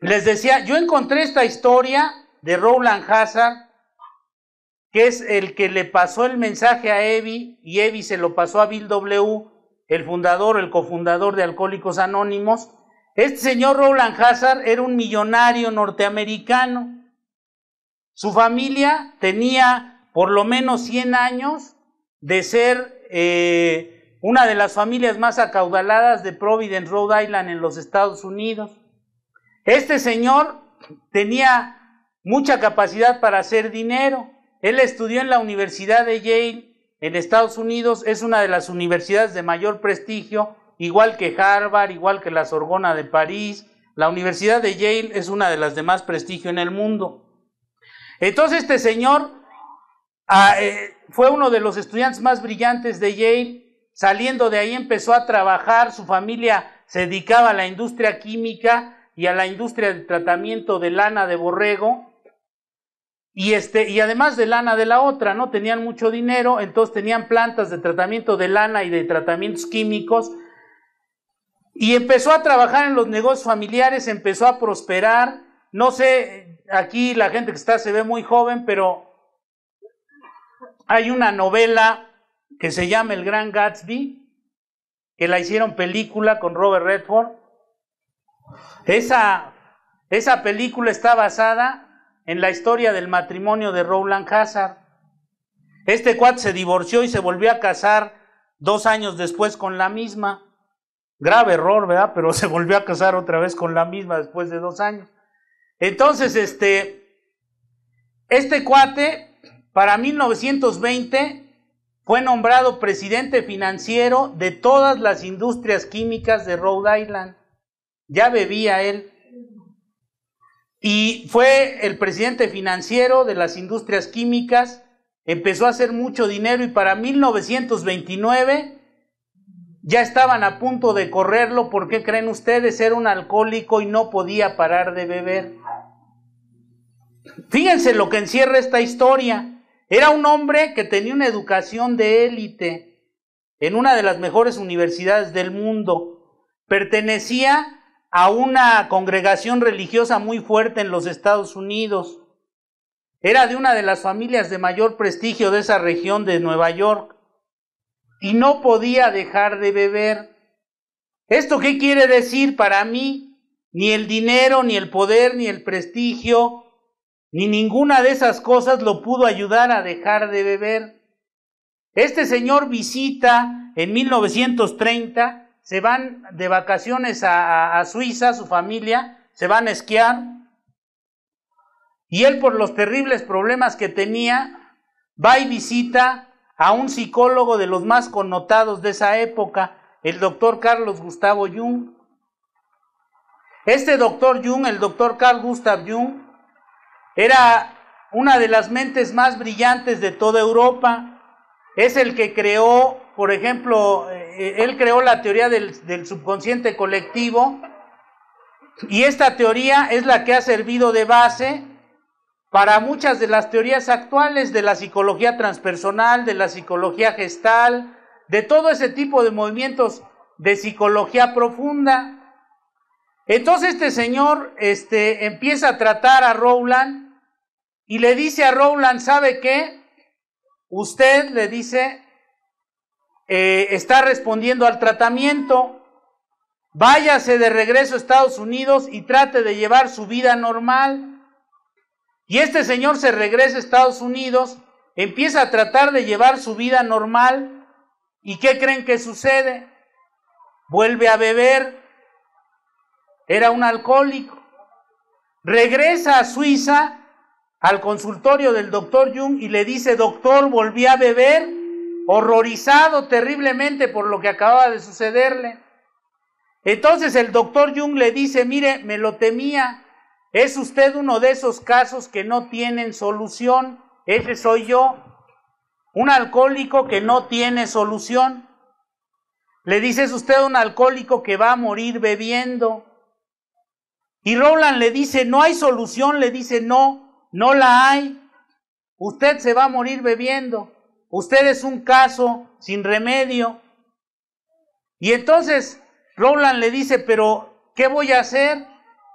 les decía, yo encontré esta historia de Roland Hazard, que es el que le pasó el mensaje a Evi, y Evi se lo pasó a Bill W., el fundador, el cofundador de Alcohólicos Anónimos. Este señor Roland Hazard era un millonario norteamericano. Su familia tenía por lo menos 100 años de ser eh, una de las familias más acaudaladas de Providence, Rhode Island, en los Estados Unidos. Este señor tenía mucha capacidad para hacer dinero. Él estudió en la Universidad de Yale, en Estados Unidos, es una de las universidades de mayor prestigio, igual que Harvard, igual que la Sorbona de París. La Universidad de Yale es una de las de más prestigio en el mundo. Entonces este señor ah, eh, fue uno de los estudiantes más brillantes de Yale Saliendo de ahí empezó a trabajar, su familia se dedicaba a la industria química y a la industria de tratamiento de lana de borrego. Y, este, y además de lana de la otra, ¿no? Tenían mucho dinero, entonces tenían plantas de tratamiento de lana y de tratamientos químicos. Y empezó a trabajar en los negocios familiares, empezó a prosperar. No sé, aquí la gente que está se ve muy joven, pero hay una novela que se llama El Gran Gatsby, que la hicieron película con Robert Redford. Esa, esa película está basada en la historia del matrimonio de Roland Hazard. Este cuate se divorció y se volvió a casar dos años después con la misma. Grave error, ¿verdad? Pero se volvió a casar otra vez con la misma después de dos años. Entonces, este, este cuate, para 1920, fue nombrado presidente financiero de todas las industrias químicas de Rhode Island. Ya bebía él. Y fue el presidente financiero de las industrias químicas, empezó a hacer mucho dinero y para 1929 ya estaban a punto de correrlo porque creen ustedes era un alcohólico y no podía parar de beber. Fíjense lo que encierra esta historia. Era un hombre que tenía una educación de élite en una de las mejores universidades del mundo. Pertenecía a una congregación religiosa muy fuerte en los Estados Unidos. Era de una de las familias de mayor prestigio de esa región de Nueva York. Y no podía dejar de beber. ¿Esto qué quiere decir para mí? Ni el dinero, ni el poder, ni el prestigio, ni ninguna de esas cosas lo pudo ayudar a dejar de beber. Este señor visita en 1930, se van de vacaciones a, Suiza, su familia, se van a esquiar, y él por los terribles problemas que tenía, va y visita a un psicólogo de los más connotados de esa época, el doctor Carlos Gustavo Jung. Este doctor Jung, el doctor Carl Gustav Jung, era una de las mentes más brillantes de toda Europa. Es el que creó, por ejemplo, eh, eh, él creó la teoría del, subconsciente colectivo. Y esta teoría es la que ha servido de base para muchas de las teorías actuales de la psicología transpersonal, de la psicología gestal, de todo ese tipo de movimientos de psicología profunda. Entonces este señor este, empieza a tratar a Rowland y le dice a Rowland, ¿sabe qué? Usted le dice, eh, está respondiendo al tratamiento, váyase de regreso a Estados Unidos y trate de llevar su vida normal. Y este señor se regresa a Estados Unidos, empieza a tratar de llevar su vida normal, ¿y qué creen que sucede? Vuelve a beber, era un alcohólico, regresa a Suiza, al consultorio del doctor Jung y le dice, doctor, volví a beber, horrorizado terriblemente por lo que acababa de sucederle. Entonces el doctor Jung le dice, mire, me lo temía, es usted uno de esos casos que no tienen solución, ese soy yo, un alcohólico que no tiene solución. Le dice, es usted un alcohólico que va a morir bebiendo. Y Roland le dice, no hay solución, le dice, no, no la hay. Usted se va a morir bebiendo. Usted es un caso sin remedio. Y entonces Rowland le dice, pero ¿qué voy a hacer?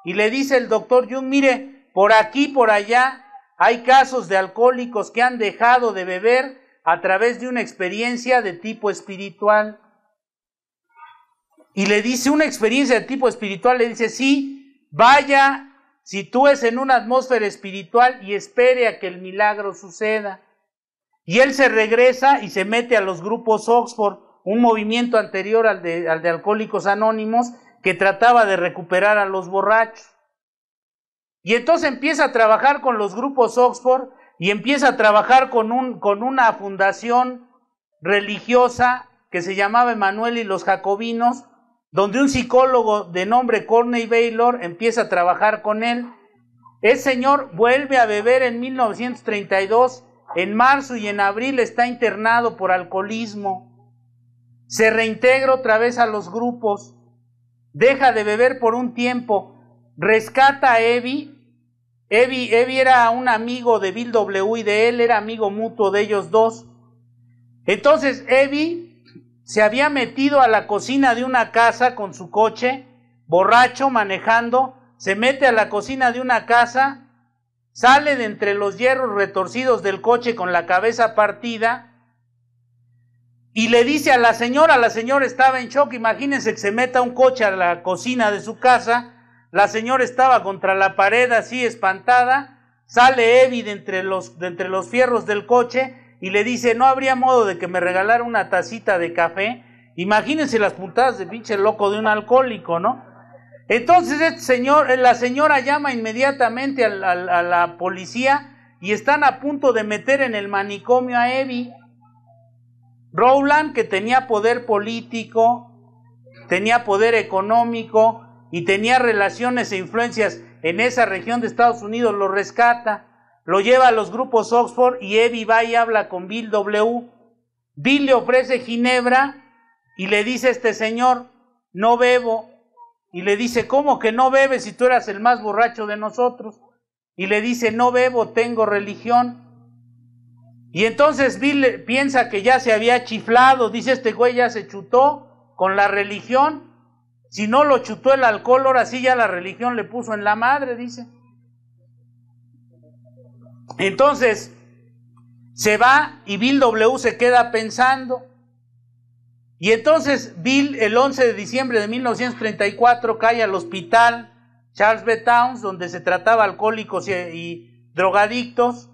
Y le dice el doctor Jung, mire, por aquí, por allá, hay casos de alcohólicos que han dejado de beber a través de una experiencia de tipo espiritual. Y le dice una experiencia de tipo espiritual, le dice, sí, vaya sitúes en una atmósfera espiritual y espere a que el milagro suceda. Y él se regresa y se mete a los grupos Oxford, un movimiento anterior al de, Alcohólicos Anónimos que trataba de recuperar a los borrachos. Y entonces empieza a trabajar con los grupos Oxford y empieza a trabajar con, un, con una fundación religiosa que se llamaba Emanuel y los Jacobinos, donde un psicólogo de nombre Corney Baylor empieza a trabajar con él. El señor vuelve a beber en 1932, en marzo y en abril está internado por alcoholismo. Se reintegra otra vez a los grupos, deja de beber por un tiempo, rescata a Evie. Evie Evi era un amigo de Bill W y de él, era amigo mutuo de ellos dos. Entonces Evie se había metido a la cocina de una casa con su coche, borracho, manejando, se mete a la cocina de una casa, sale de entre los hierros retorcidos del coche con la cabeza partida y le dice a la señora, la señora estaba en shock, imagínense que se meta un coche a la cocina de su casa, la señora estaba contra la pared así espantada, sale Evi de entre los, de entre los fierros del coche, y le dice, no habría modo de que me regalara una tacita de café. Imagínense las puntadas de pinche loco de un alcohólico, ¿no? Entonces este señor, eh, la señora llama inmediatamente a la, policía y están a punto de meter en el manicomio a Evi. Rowland, que tenía poder político, tenía poder económico y tenía relaciones e influencias en esa región de Estados Unidos, lo rescata lo lleva a los grupos Oxford y Evie va y habla con Bill W. Bill le ofrece Ginebra y le dice a este señor, no bebo. Y le dice, ¿cómo que no bebes si tú eras el más borracho de nosotros? Y le dice, no bebo, tengo religión. Y entonces Bill piensa que ya se había chiflado, dice este güey ya se chutó con la religión. Si no lo chutó el alcohol, ahora sí ya la religión le puso en la madre, dice. Entonces, se va y Bill W se queda pensando. Y entonces Bill, el 11 de diciembre de 1934, cae al hospital Charles B. Towns, donde se trataba alcohólicos y, drogadictos.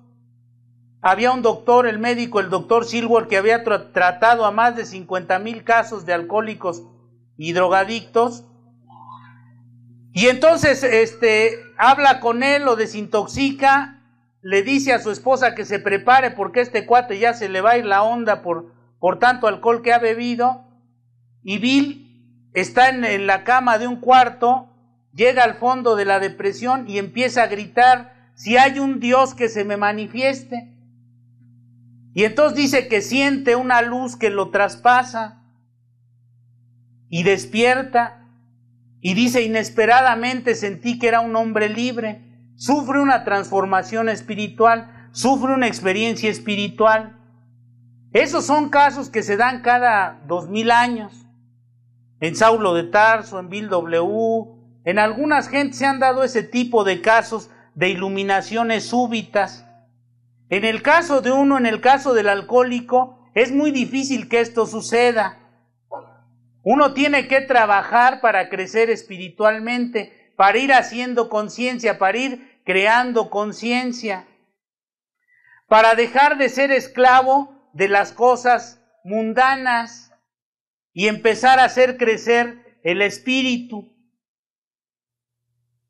Había un doctor, el médico, el doctor Silver, que había tratado a más de 50 mil casos de alcohólicos y drogadictos. Y entonces este, habla con él, lo desintoxica le dice a su esposa que se prepare porque este cuate ya se le va a ir la onda por, por tanto alcohol que ha bebido. Y Bill está en, en la cama de un cuarto, llega al fondo de la depresión y empieza a gritar, si hay un Dios que se me manifieste. Y entonces dice que siente una luz que lo traspasa y despierta y dice inesperadamente sentí que era un hombre libre sufre una transformación espiritual, sufre una experiencia espiritual. Esos son casos que se dan cada dos mil años. En Saulo de Tarso, en Bill W., en algunas gentes se han dado ese tipo de casos de iluminaciones súbitas. En el caso de uno, en el caso del alcohólico, es muy difícil que esto suceda. Uno tiene que trabajar para crecer espiritualmente, para ir haciendo conciencia, para ir creando conciencia para dejar de ser esclavo de las cosas mundanas y empezar a hacer crecer el espíritu.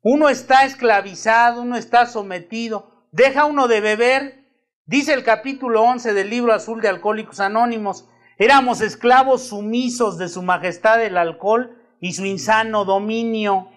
Uno está esclavizado, uno está sometido, deja uno de beber, dice el capítulo 11 del libro azul de Alcohólicos Anónimos, éramos esclavos sumisos de su majestad el alcohol y su insano dominio.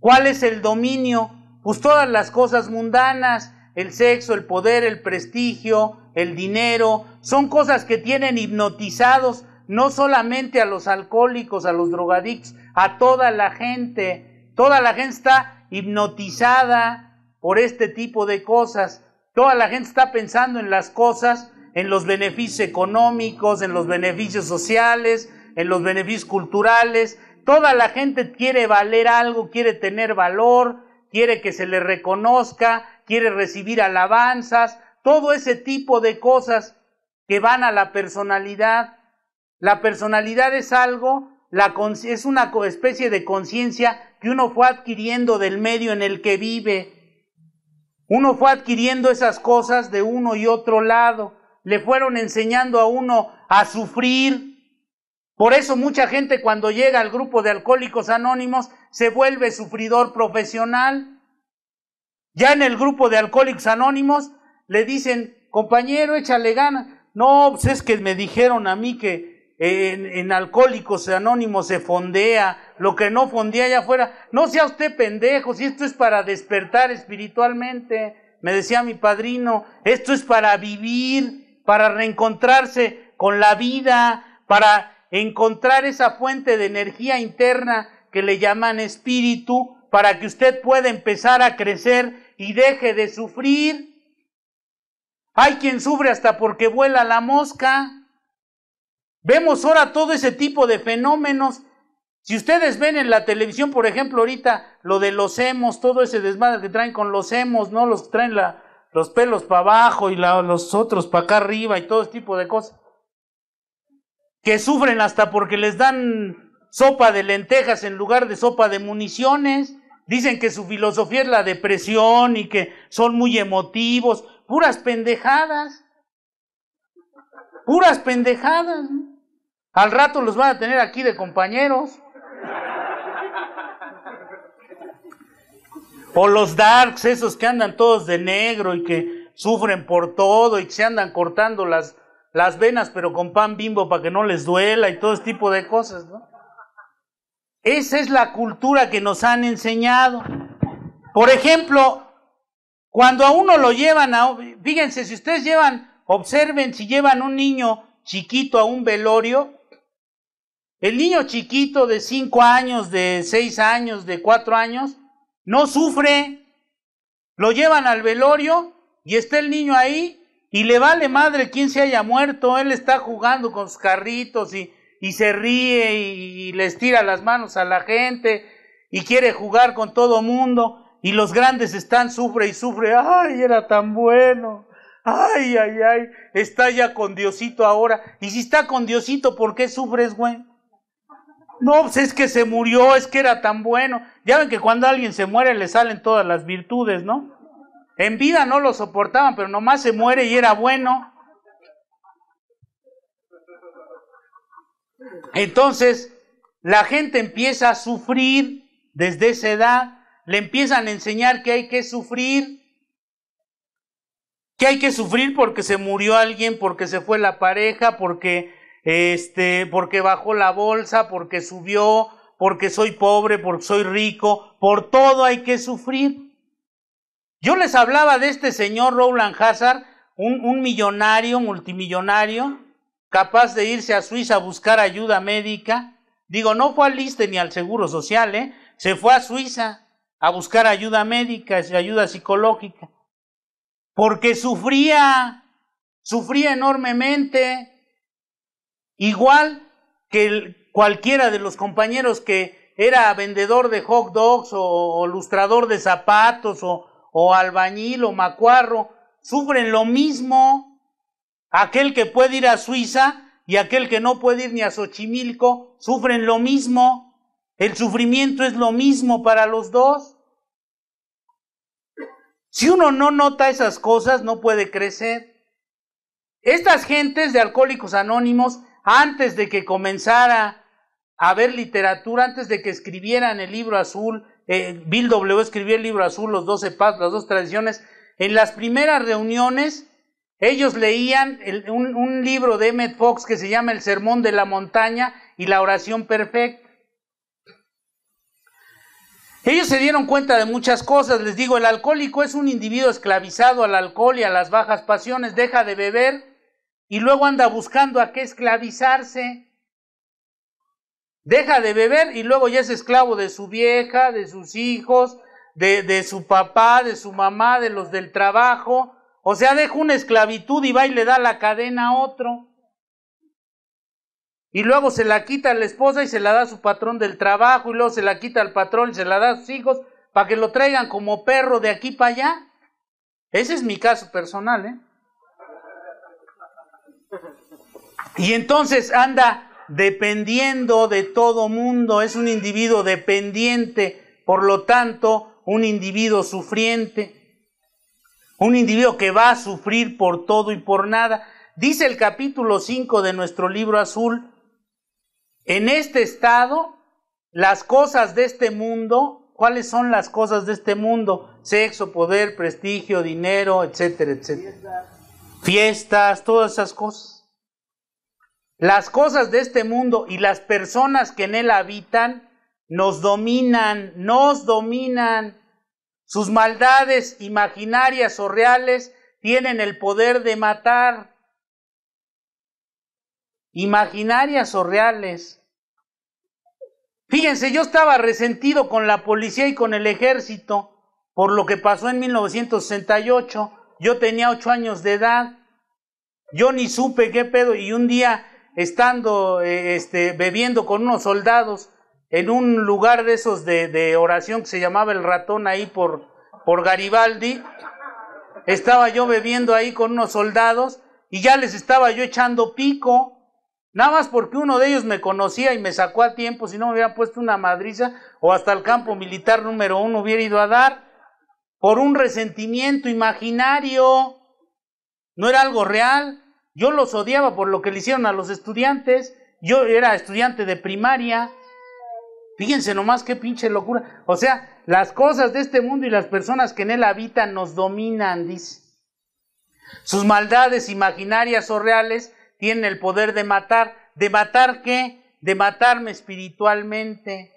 ¿Cuál es el dominio? Pues todas las cosas mundanas, el sexo, el poder, el prestigio, el dinero, son cosas que tienen hipnotizados no solamente a los alcohólicos, a los drogadictos, a toda la gente. Toda la gente está hipnotizada por este tipo de cosas. Toda la gente está pensando en las cosas, en los beneficios económicos, en los beneficios sociales, en los beneficios culturales. Toda la gente quiere valer algo, quiere tener valor, quiere que se le reconozca, quiere recibir alabanzas, todo ese tipo de cosas que van a la personalidad. La personalidad es algo, es una especie de conciencia que uno fue adquiriendo del medio en el que vive. Uno fue adquiriendo esas cosas de uno y otro lado. Le fueron enseñando a uno a sufrir, por eso mucha gente cuando llega al grupo de alcohólicos anónimos se vuelve sufridor profesional. Ya en el grupo de alcohólicos anónimos le dicen, compañero, échale gana. No, pues es que me dijeron a mí que en, en alcohólicos anónimos se fondea, lo que no fondea allá afuera. No sea usted pendejo, si esto es para despertar espiritualmente, me decía mi padrino, esto es para vivir, para reencontrarse con la vida, para encontrar esa fuente de energía interna que le llaman espíritu, para que usted pueda empezar a crecer y deje de sufrir. Hay quien sufre hasta porque vuela la mosca. Vemos ahora todo ese tipo de fenómenos. Si ustedes ven en la televisión, por ejemplo, ahorita lo de los hemos, todo ese desmadre que traen con los hemos, ¿no? Los traen los pelos para abajo y los otros para acá arriba y todo ese tipo de cosas que sufren hasta porque les dan sopa de lentejas en lugar de sopa de municiones. Dicen que su filosofía es la depresión y que son muy emotivos. Puras pendejadas. Puras pendejadas. Al rato los van a tener aquí de compañeros. O los darks, esos que andan todos de negro y que sufren por todo y que se andan cortando las las venas, pero con pan bimbo para que no les duela y todo ese tipo de cosas, ¿no? Esa es la cultura que nos han enseñado. Por ejemplo, cuando a uno lo llevan a, fíjense, si ustedes llevan, observen, si llevan un niño chiquito a un velorio, el niño chiquito de 5 años, de 6 años, de 4 años, no sufre. Lo llevan al velorio y está el niño ahí y le vale madre quien se haya muerto, él está jugando con sus carritos y, y se ríe y, les tira las manos a la gente y quiere jugar con todo mundo y los grandes están sufre y sufre, ay, era tan bueno, ay, ay, ay, está ya con Diosito ahora. Y si está con Diosito, ¿por qué sufres, güey? No, pues es que se murió, es que era tan bueno. Ya ven que cuando alguien se muere le salen todas las virtudes, ¿no? En vida no lo soportaban, pero nomás se muere y era bueno. Entonces, la gente empieza a sufrir desde esa edad, le empiezan a enseñar que hay que sufrir, que hay que sufrir porque se murió alguien, porque se fue la pareja, porque este, porque bajó la bolsa, porque subió, porque soy pobre, porque soy rico, por todo hay que sufrir. Yo les hablaba de este señor Roland Hazard, un, un millonario, multimillonario, capaz de irse a Suiza a buscar ayuda médica. Digo, no fue al ISTE ni al Seguro Social, ¿eh? se fue a Suiza a buscar ayuda médica, ayuda psicológica, porque sufría, sufría enormemente, igual que cualquiera de los compañeros que era vendedor de hot dogs o, o lustrador de zapatos o, o albañil o macuarro, sufren lo mismo. Aquel que puede ir a Suiza y aquel que no puede ir ni a Xochimilco, sufren lo mismo. El sufrimiento es lo mismo para los dos. Si uno no nota esas cosas, no puede crecer. Estas gentes de Alcohólicos Anónimos, antes de que comenzara a ver literatura, antes de que escribieran el libro azul, eh, Bill W. escribió el libro azul, los doce pasos, las dos tradiciones. En las primeras reuniones, ellos leían un, un, libro de Emmett Fox que se llama El Sermón de la Montaña y la Oración Perfecta. Ellos se dieron cuenta de muchas cosas, les digo, el alcohólico es un individuo esclavizado al alcohol y a las bajas pasiones, deja de beber y luego anda buscando a qué esclavizarse deja de beber y luego ya es esclavo de su vieja, de sus hijos, de, su papá, de su mamá, de los del trabajo. O sea, deja una esclavitud y va y le da la cadena a otro. Y luego se la quita a la esposa y se la da a su patrón del trabajo, y luego se la quita al patrón y se la da a sus hijos para que lo traigan como perro de aquí para allá. Ese es mi caso personal, ¿eh? Y entonces anda dependiendo de todo mundo, es un individuo dependiente, por lo tanto, un individuo sufriente, un individuo que va a sufrir por todo y por nada. Dice el capítulo 5 de nuestro libro azul, en este estado, las cosas de este mundo, ¿cuáles son las cosas de este mundo? Sexo, poder, prestigio, dinero, etcétera, etcétera. Fiestas, Fiestas todas esas cosas. Las cosas de este mundo y las personas que en él habitan nos dominan, nos dominan. Sus maldades imaginarias o reales tienen el poder de matar. Imaginarias o reales. Fíjense, yo estaba resentido con la policía y con el ejército por lo que pasó en 1968. Yo tenía ocho años de edad. Yo ni supe qué pedo. Y un día estando eh, este, bebiendo con unos soldados en un lugar de esos de, de, oración que se llamaba El Ratón ahí por, por Garibaldi. Estaba yo bebiendo ahí con unos soldados y ya les estaba yo echando pico. Nada más porque uno de ellos me conocía y me sacó a tiempo, si no me hubiera puesto una madriza o hasta el campo militar número uno hubiera ido a dar por un resentimiento imaginario. No era algo real. Yo los odiaba por lo que le hicieron a los estudiantes. Yo era estudiante de primaria. Fíjense nomás qué pinche locura. O sea, las cosas de este mundo y las personas que en él habitan nos dominan, dice. Sus maldades imaginarias o reales tienen el poder de matar. ¿De matar qué? De matarme espiritualmente.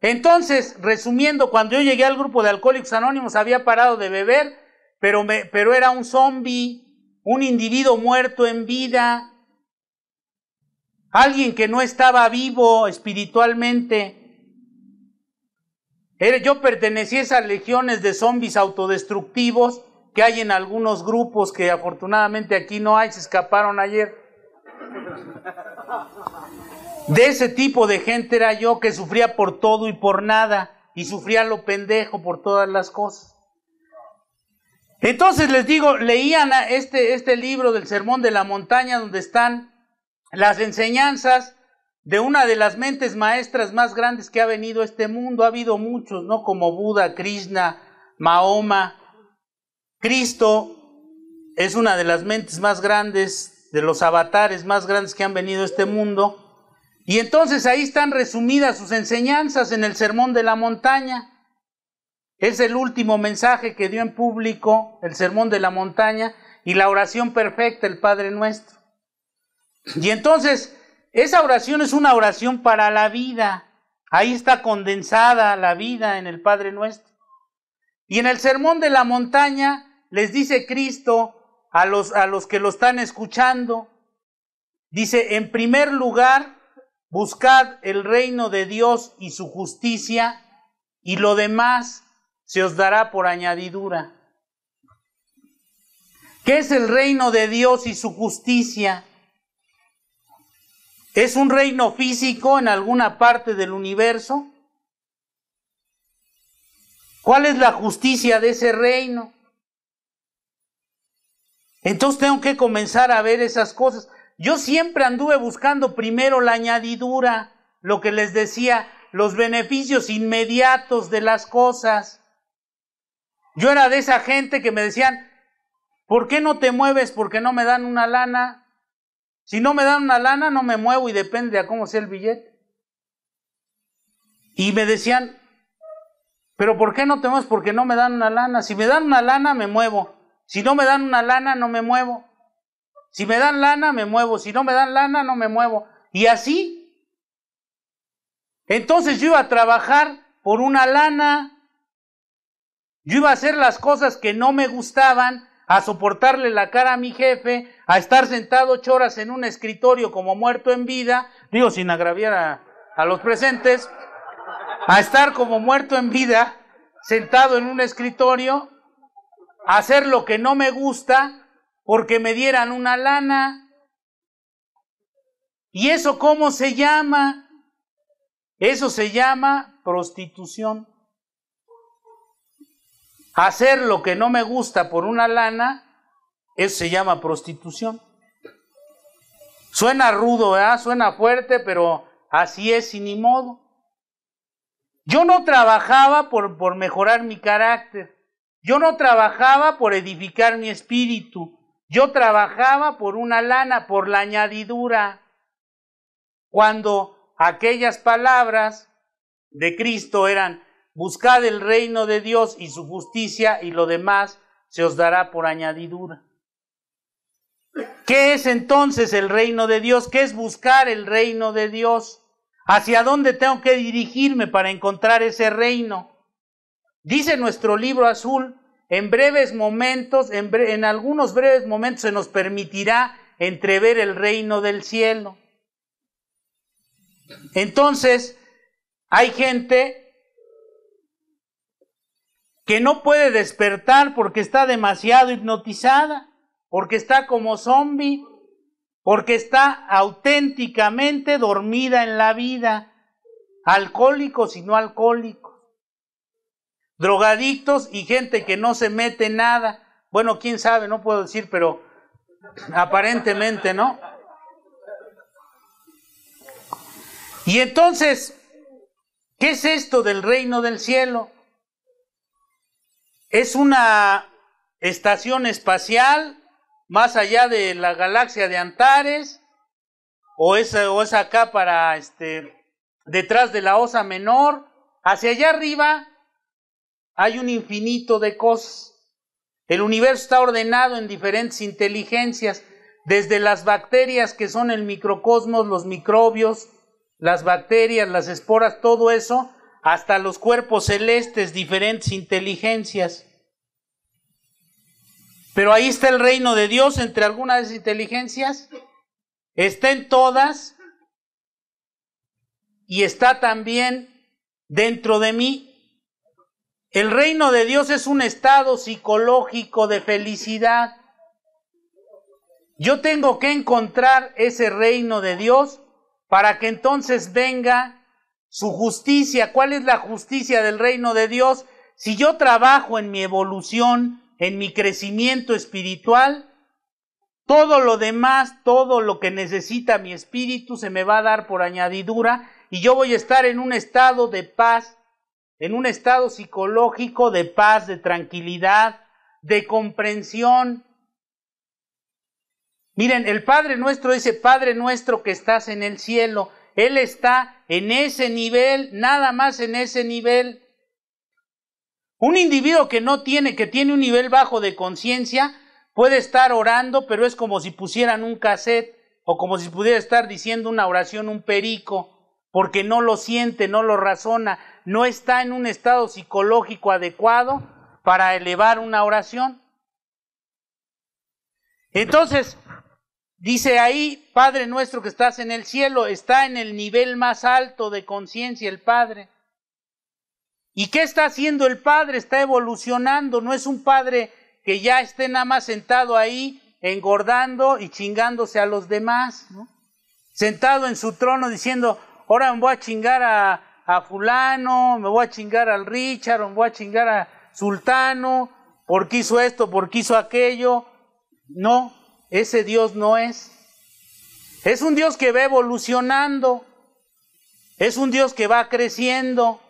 Entonces, resumiendo, cuando yo llegué al grupo de Alcohólicos Anónimos había parado de beber, pero, me, pero era un zombie un individuo muerto en vida, alguien que no estaba vivo espiritualmente. Yo pertenecía a esas legiones de zombies autodestructivos que hay en algunos grupos que afortunadamente aquí no hay, se escaparon ayer. De ese tipo de gente era yo que sufría por todo y por nada y sufría lo pendejo por todas las cosas. Entonces les digo, leían este, este libro del Sermón de la Montaña donde están las enseñanzas de una de las mentes maestras más grandes que ha venido a este mundo. Ha habido muchos, ¿no? Como Buda, Krishna, Mahoma. Cristo es una de las mentes más grandes, de los avatares más grandes que han venido a este mundo. Y entonces ahí están resumidas sus enseñanzas en el Sermón de la Montaña. Es el último mensaje que dio en público el Sermón de la Montaña y la oración perfecta, el Padre Nuestro. Y entonces, esa oración es una oración para la vida. Ahí está condensada la vida en el Padre Nuestro. Y en el Sermón de la Montaña les dice Cristo a los, a los que lo están escuchando, dice, en primer lugar, buscad el reino de Dios y su justicia y lo demás se os dará por añadidura. ¿Qué es el reino de Dios y su justicia? ¿Es un reino físico en alguna parte del universo? ¿Cuál es la justicia de ese reino? Entonces tengo que comenzar a ver esas cosas. Yo siempre anduve buscando primero la añadidura, lo que les decía, los beneficios inmediatos de las cosas. Yo era de esa gente que me decían, ¿por qué no te mueves? Porque no me dan una lana. Si no me dan una lana, no me muevo y depende a cómo sea el billete. Y me decían, ¿pero por qué no te mueves? Porque no me dan una lana. Si me dan una lana, me muevo. Si no me dan una lana, no me muevo. Si me dan lana, me muevo. Si no me dan lana, no me muevo. Y así. Entonces yo iba a trabajar por una lana. Yo iba a hacer las cosas que no me gustaban, a soportarle la cara a mi jefe, a estar sentado ocho horas en un escritorio como muerto en vida, digo sin agraviar a, a los presentes, a estar como muerto en vida, sentado en un escritorio, a hacer lo que no me gusta porque me dieran una lana. ¿Y eso cómo se llama? Eso se llama prostitución. Hacer lo que no me gusta por una lana, eso se llama prostitución. Suena rudo, ¿verdad? Suena fuerte, pero así es y ni modo. Yo no trabajaba por, por mejorar mi carácter. Yo no trabajaba por edificar mi espíritu. Yo trabajaba por una lana, por la añadidura. Cuando aquellas palabras de Cristo eran, Buscad el reino de Dios y su justicia y lo demás se os dará por añadidura. ¿Qué es entonces el reino de Dios? ¿Qué es buscar el reino de Dios? ¿Hacia dónde tengo que dirigirme para encontrar ese reino? Dice nuestro libro azul, en breves momentos, en, en algunos breves momentos se nos permitirá entrever el reino del cielo. Entonces, hay gente que no puede despertar porque está demasiado hipnotizada, porque está como zombie, porque está auténticamente dormida en la vida, alcohólicos y no alcohólicos, drogadictos y gente que no se mete nada. Bueno, quién sabe, no puedo decir, pero aparentemente no. Y entonces, ¿qué es esto del reino del cielo? es una estación espacial más allá de la galaxia de Antares o es, o es acá para este detrás de la Osa Menor, hacia allá arriba hay un infinito de cosas. El universo está ordenado en diferentes inteligencias, desde las bacterias que son el microcosmos, los microbios, las bacterias, las esporas, todo eso hasta los cuerpos celestes, diferentes inteligencias. Pero ahí está el reino de Dios entre algunas inteligencias. Está en todas y está también dentro de mí. El reino de Dios es un estado psicológico de felicidad. Yo tengo que encontrar ese reino de Dios para que entonces venga su justicia. ¿Cuál es la justicia del reino de Dios? Si yo trabajo en mi evolución, en mi crecimiento espiritual, todo lo demás, todo lo que necesita mi espíritu se me va a dar por añadidura y yo voy a estar en un estado de paz, en un estado psicológico de paz, de tranquilidad, de comprensión. Miren, el Padre nuestro ese Padre nuestro que estás en el cielo, él está en ese nivel, nada más en ese nivel. Un individuo que no tiene, que tiene un nivel bajo de conciencia, puede estar orando, pero es como si pusieran un cassette o como si pudiera estar diciendo una oración un perico, porque no lo siente, no lo razona, no está en un estado psicológico adecuado para elevar una oración. Entonces, Dice ahí, Padre nuestro que estás en el cielo, está en el nivel más alto de conciencia el Padre. ¿Y qué está haciendo el Padre? Está evolucionando, no es un Padre que ya esté nada más sentado ahí engordando y chingándose a los demás, ¿no? sentado en su trono diciendo, ahora me voy a chingar a, a fulano, me voy a chingar al Richard, me voy a chingar a Sultano, porque hizo esto, porque hizo aquello. No, ese Dios no es. Es un Dios que va evolucionando, es un Dios que va creciendo,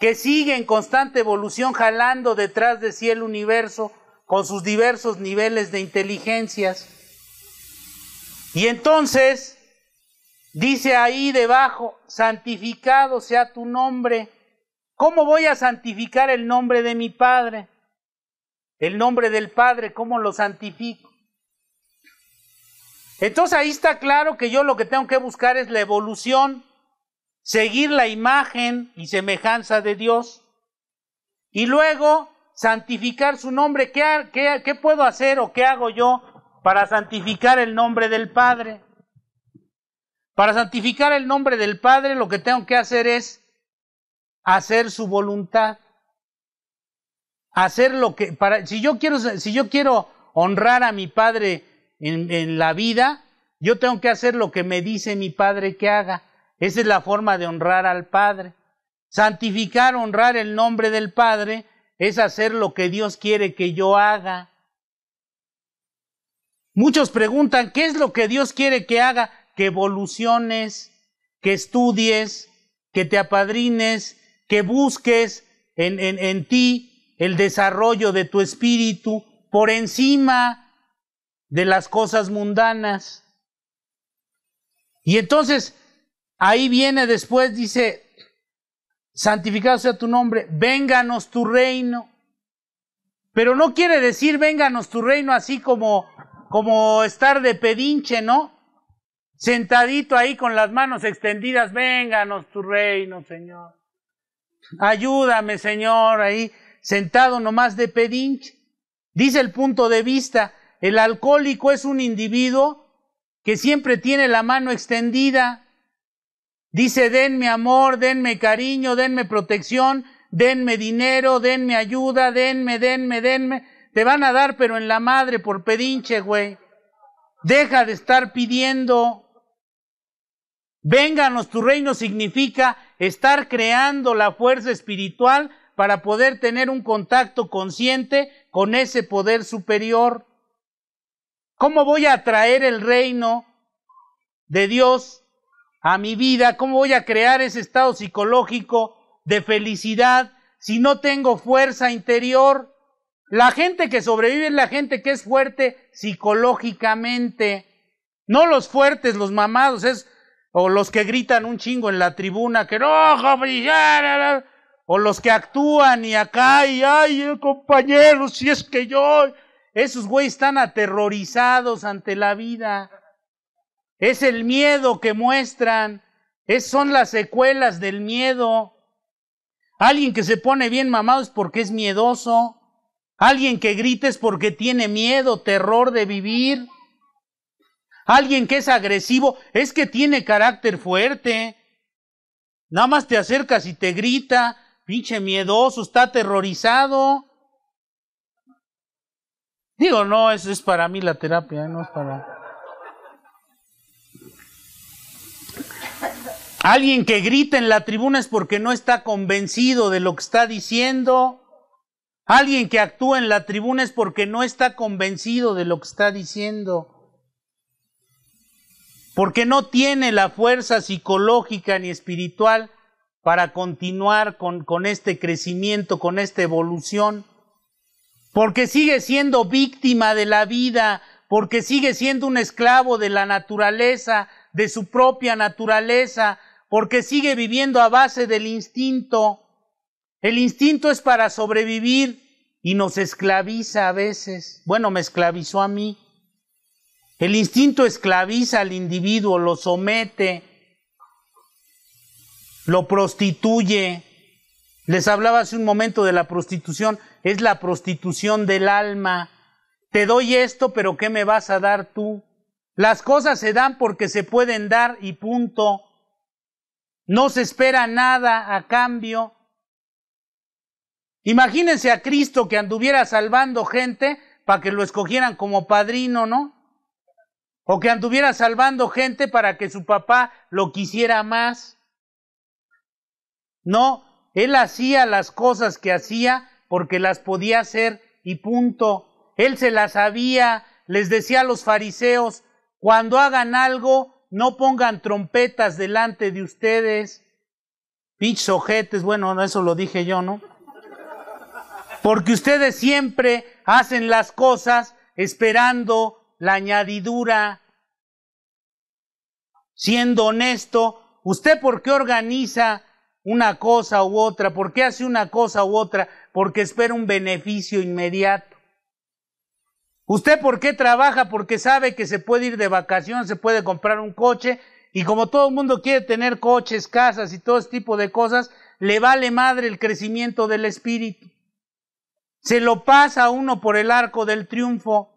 que sigue en constante evolución jalando detrás de sí el universo con sus diversos niveles de inteligencias. Y entonces dice ahí debajo, santificado sea tu nombre. ¿Cómo voy a santificar el nombre de mi Padre? El nombre del Padre, ¿cómo lo santifico? Entonces ahí está claro que yo lo que tengo que buscar es la evolución, seguir la imagen y semejanza de Dios y luego santificar su nombre. ¿Qué, qué puedo hacer o qué hago yo para santificar el nombre del Padre? Para santificar el nombre del Padre lo que tengo que hacer es hacer su voluntad. Hacer lo que para si yo quiero si yo quiero honrar a mi Padre en, la vida, yo tengo que hacer lo que me dice mi Padre que haga. Esa es la forma de honrar al Padre. Santificar, honrar el nombre del Padre, es hacer lo que Dios quiere que yo haga. Muchos preguntan, ¿qué es lo que Dios quiere que haga? Que evoluciones, que estudies, que te apadrines, que busques en, en ti el desarrollo de tu espíritu por encima de las cosas mundanas. Y entonces, ahí viene después, dice, santificado sea tu nombre, vénganos tu reino. Pero no quiere decir vénganos tu reino así como, como estar de pedinche, ¿no? Sentadito ahí con las manos extendidas, vénganos tu reino, Señor. Ayúdame, Señor, ahí sentado nomás de pedinche. Dice el punto de vista, el alcohólico es un individuo que siempre tiene la mano extendida. Dice, denme amor, denme cariño, denme protección, denme dinero, denme ayuda, denme, denme, denme. Te van a dar, pero en la madre, por pedinche, güey. Deja de estar pidiendo. Vénganos, tu reino significa estar creando la fuerza espiritual para poder tener un contacto consciente con ese poder superior. ¿Cómo voy a traer el reino de Dios a mi vida? ¿Cómo voy a crear ese estado psicológico de felicidad si no tengo fuerza interior? La gente que sobrevive es la gente que es fuerte psicológicamente. No los fuertes, los mamados, es, o los que gritan un chingo en la tribuna, que no, o los que actúan y acá, y ay, compañero, si es que yo, esos güeyes están aterrorizados ante la vida. Es el miedo que muestran. Es, son las secuelas del miedo. Alguien que se pone bien mamado es porque es miedoso. Alguien que grita es porque tiene miedo, terror de vivir. Alguien que es agresivo es que tiene carácter fuerte. Nada más te acercas y te grita, pinche miedoso, está aterrorizado. Digo, no, eso es para mí la terapia, no es para... Alguien que grita en la tribuna es porque no está convencido de lo que está diciendo. Alguien que actúa en la tribuna es porque no está convencido de lo que está diciendo. Porque no tiene la fuerza psicológica ni espiritual para continuar con, con este crecimiento, con esta evolución porque sigue siendo víctima de la vida, porque sigue siendo un esclavo de la naturaleza, de su propia naturaleza, porque sigue viviendo a base del instinto. El instinto es para sobrevivir y nos esclaviza a veces. Bueno, me esclavizó a mí. El instinto esclaviza al individuo, lo somete, lo prostituye. Les hablaba hace un momento de la prostitución es la prostitución del alma. Te doy esto, pero ¿qué me vas a dar tú? Las cosas se dan porque se pueden dar y punto. No se espera nada a cambio. Imagínense a Cristo que anduviera salvando gente para que lo escogieran como padrino, ¿no? O que anduviera salvando gente para que su papá lo quisiera más. No, él hacía las cosas que hacía porque las podía hacer y punto. Él se las sabía, les decía a los fariseos, cuando hagan algo, no pongan trompetas delante de ustedes. Pinches ojetes, bueno, eso lo dije yo, ¿no? Porque ustedes siempre hacen las cosas esperando la añadidura. Siendo honesto, ¿usted por qué organiza una cosa u otra? ¿Por qué hace una cosa u otra? porque espera un beneficio inmediato. ¿Usted por qué trabaja? Porque sabe que se puede ir de vacaciones, se puede comprar un coche y como todo el mundo quiere tener coches, casas y todo ese tipo de cosas, le vale madre el crecimiento del espíritu. Se lo pasa uno por el arco del triunfo.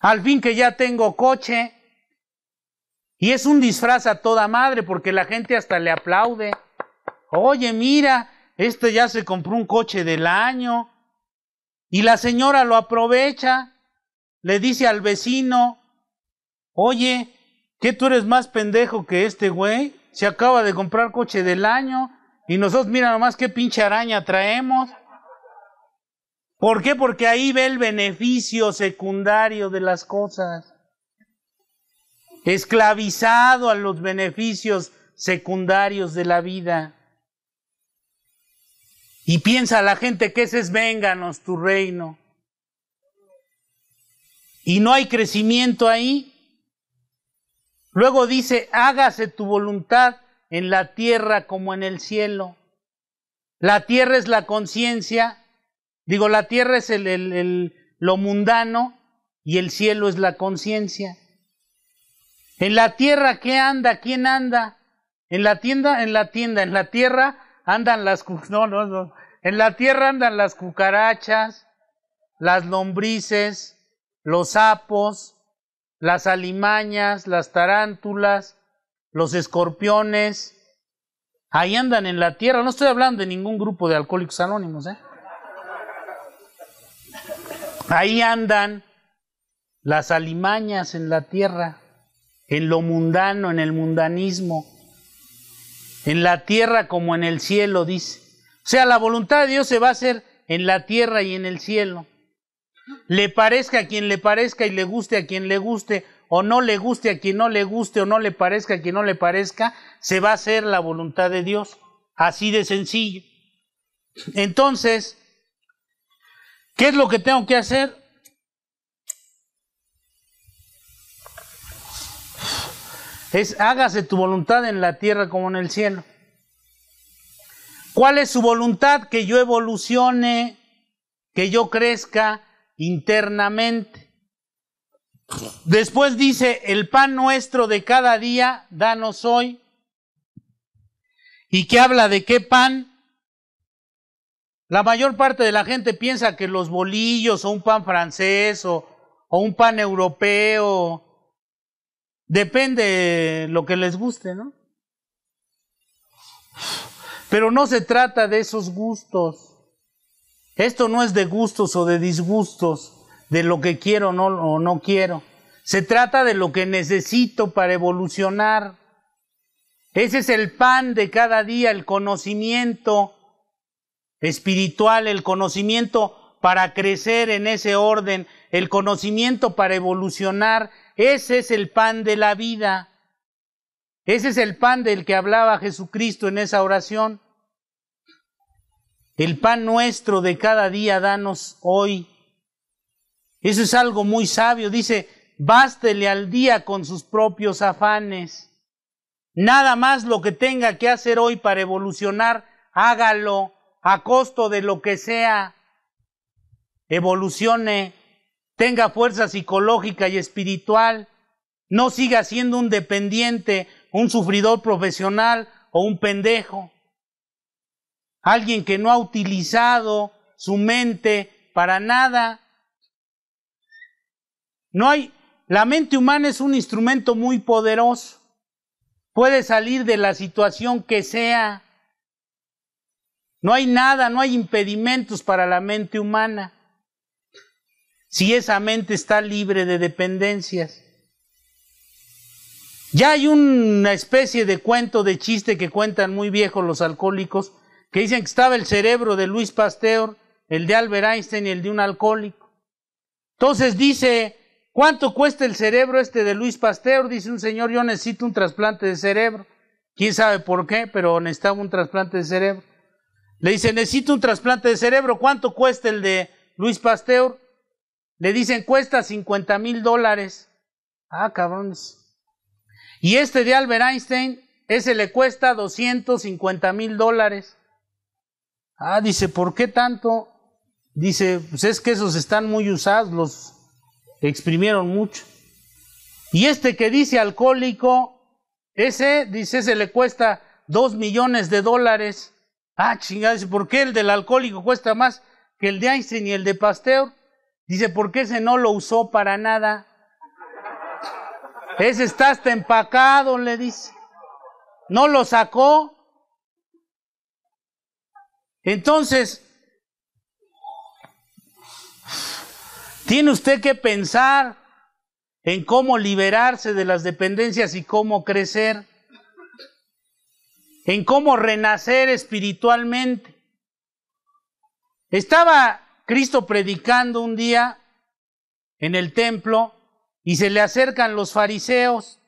Al fin que ya tengo coche. Y es un disfraz a toda madre porque la gente hasta le aplaude. Oye, mira, este ya se compró un coche del año. Y la señora lo aprovecha, le dice al vecino, oye, que tú eres más pendejo que este güey? Se acaba de comprar coche del año y nosotros mira nomás qué pinche araña traemos. ¿Por qué? Porque ahí ve el beneficio secundario de las cosas. Esclavizado a los beneficios secundarios de la vida. Y piensa la gente que ese es vénganos tu reino. Y no hay crecimiento ahí. Luego dice, hágase tu voluntad en la tierra como en el cielo. La tierra es la conciencia, digo, la tierra es el, lo mundano y el cielo es la conciencia. En la tierra, ¿qué anda? ¿Quién anda? En la tienda, en la tienda, en la tierra andan las no, no. En la tierra andan las cucarachas, las lombrices, los sapos, las alimañas, las tarántulas, los escorpiones. Ahí andan en la tierra. No estoy hablando de ningún grupo de alcohólicos anónimos, ¿eh? Ahí andan las alimañas en la tierra, en lo mundano, en el mundanismo en la tierra como en el cielo, dice. O sea, la voluntad de Dios se va a hacer en la tierra y en el cielo. Le parezca a quien le parezca y le guste a quien le guste, o no le guste a quien no le guste, o no le parezca a quien no le parezca, se va a hacer la voluntad de Dios. Así de sencillo. Entonces, ¿qué es lo que tengo que hacer? es hágase tu voluntad en la tierra como en el cielo. ¿Cuál es su voluntad? Que yo evolucione, que yo crezca internamente. Después dice, el pan nuestro de cada día, danos hoy. ¿Y qué habla de qué pan? La mayor parte de la gente piensa que los bolillos o un pan francés o, o un pan europeo Depende lo que les guste, ¿no? Pero no se trata de esos gustos. Esto no es de gustos o de disgustos, de lo que quiero o no quiero. Se trata de lo que necesito para evolucionar. Ese es el pan de cada día, el conocimiento espiritual, el conocimiento para crecer en ese orden, el conocimiento para evolucionar, ese es el pan de la vida. Ese es el pan del que hablaba Jesucristo en esa oración. El pan nuestro de cada día danos hoy. Eso es algo muy sabio. Dice, bástele al día con sus propios afanes. Nada más lo que tenga que hacer hoy para evolucionar, hágalo a costo de lo que sea. Evolucione tenga fuerza psicológica y espiritual, no siga siendo un dependiente, un sufridor profesional o un pendejo. Alguien que no ha utilizado su mente para nada. No hay, la mente humana es un instrumento muy poderoso. Puede salir de la situación que sea. No hay nada, no hay impedimentos para la mente humana si esa mente está libre de dependencias. Ya hay una especie de cuento de chiste que cuentan muy viejos los alcohólicos, que dicen que estaba el cerebro de Luis Pasteur, el de Albert Einstein y el de un alcohólico. Entonces dice, ¿cuánto cuesta el cerebro este de Luis Pasteur? Dice un señor, yo necesito un trasplante de cerebro. ¿Quién sabe por qué? Pero necesitaba un trasplante de cerebro. Le dice, necesito un trasplante de cerebro, ¿cuánto cuesta el de Luis Pasteur? Le dicen, cuesta 50 mil dólares. Ah, cabrones. Y este de Albert Einstein, ese le cuesta 250 mil dólares. Ah, dice, ¿por qué tanto? Dice, pues es que esos están muy usados, los exprimieron mucho. Y este que dice alcohólico, ese, dice, ese le cuesta 2 millones de dólares. Ah, chingada, ¿por qué el del alcohólico cuesta más que el de Einstein y el de Pasteur? Dice, ¿por qué ese no lo usó para nada. Ese está hasta empacado, le dice. No lo sacó. Entonces, tiene usted que pensar en cómo liberarse de las dependencias y cómo crecer, en cómo renacer espiritualmente. Estaba Cristo predicando un día en el templo y se le acercan los fariseos,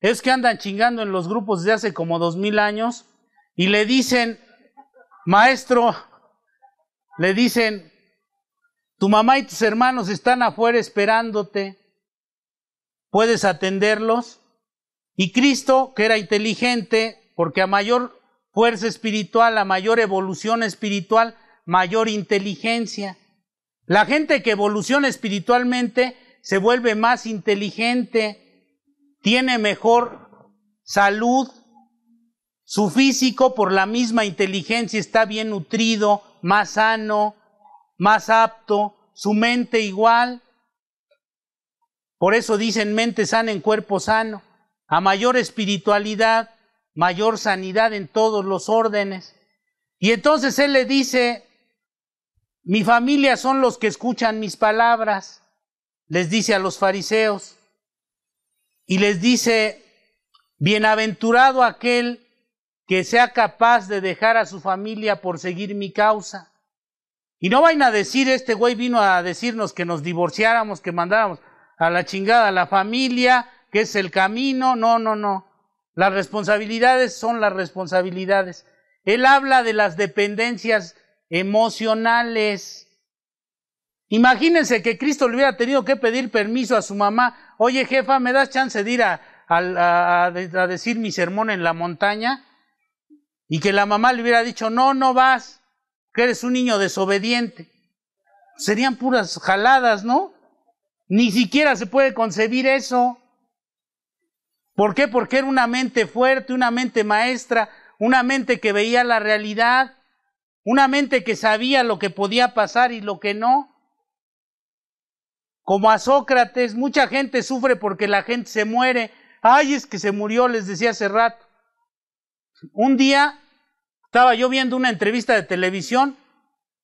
es que andan chingando en los grupos de hace como dos mil años, y le dicen, maestro, le dicen, tu mamá y tus hermanos están afuera esperándote, ¿puedes atenderlos? Y Cristo, que era inteligente, porque a mayor fuerza espiritual, a mayor evolución espiritual, mayor inteligencia. La gente que evoluciona espiritualmente se vuelve más inteligente, tiene mejor salud, su físico por la misma inteligencia está bien nutrido, más sano, más apto, su mente igual. Por eso dicen mente sana en cuerpo sano. A mayor espiritualidad, mayor sanidad en todos los órdenes. Y entonces él le dice mi familia son los que escuchan mis palabras, les dice a los fariseos. Y les dice, bienaventurado aquel que sea capaz de dejar a su familia por seguir mi causa. Y no vayan a decir, este güey vino a decirnos que nos divorciáramos, que mandáramos a la chingada la familia, que es el camino. No, no, no. Las responsabilidades son las responsabilidades. Él habla de las dependencias emocionales. Imagínense que Cristo le hubiera tenido que pedir permiso a su mamá, oye jefa, ¿me das chance de ir a, a, decir mi sermón en la montaña? Y que la mamá le hubiera dicho, no, no vas, que eres un niño desobediente. Serían puras jaladas, ¿no? Ni siquiera se puede concebir eso. ¿Por qué? Porque era una mente fuerte, una mente maestra, una mente que veía la realidad. Una mente que sabía lo que podía pasar y lo que no. Como a Sócrates, mucha gente sufre porque la gente se muere. Ay, es que se murió, les decía hace rato. Un día estaba yo viendo una entrevista de televisión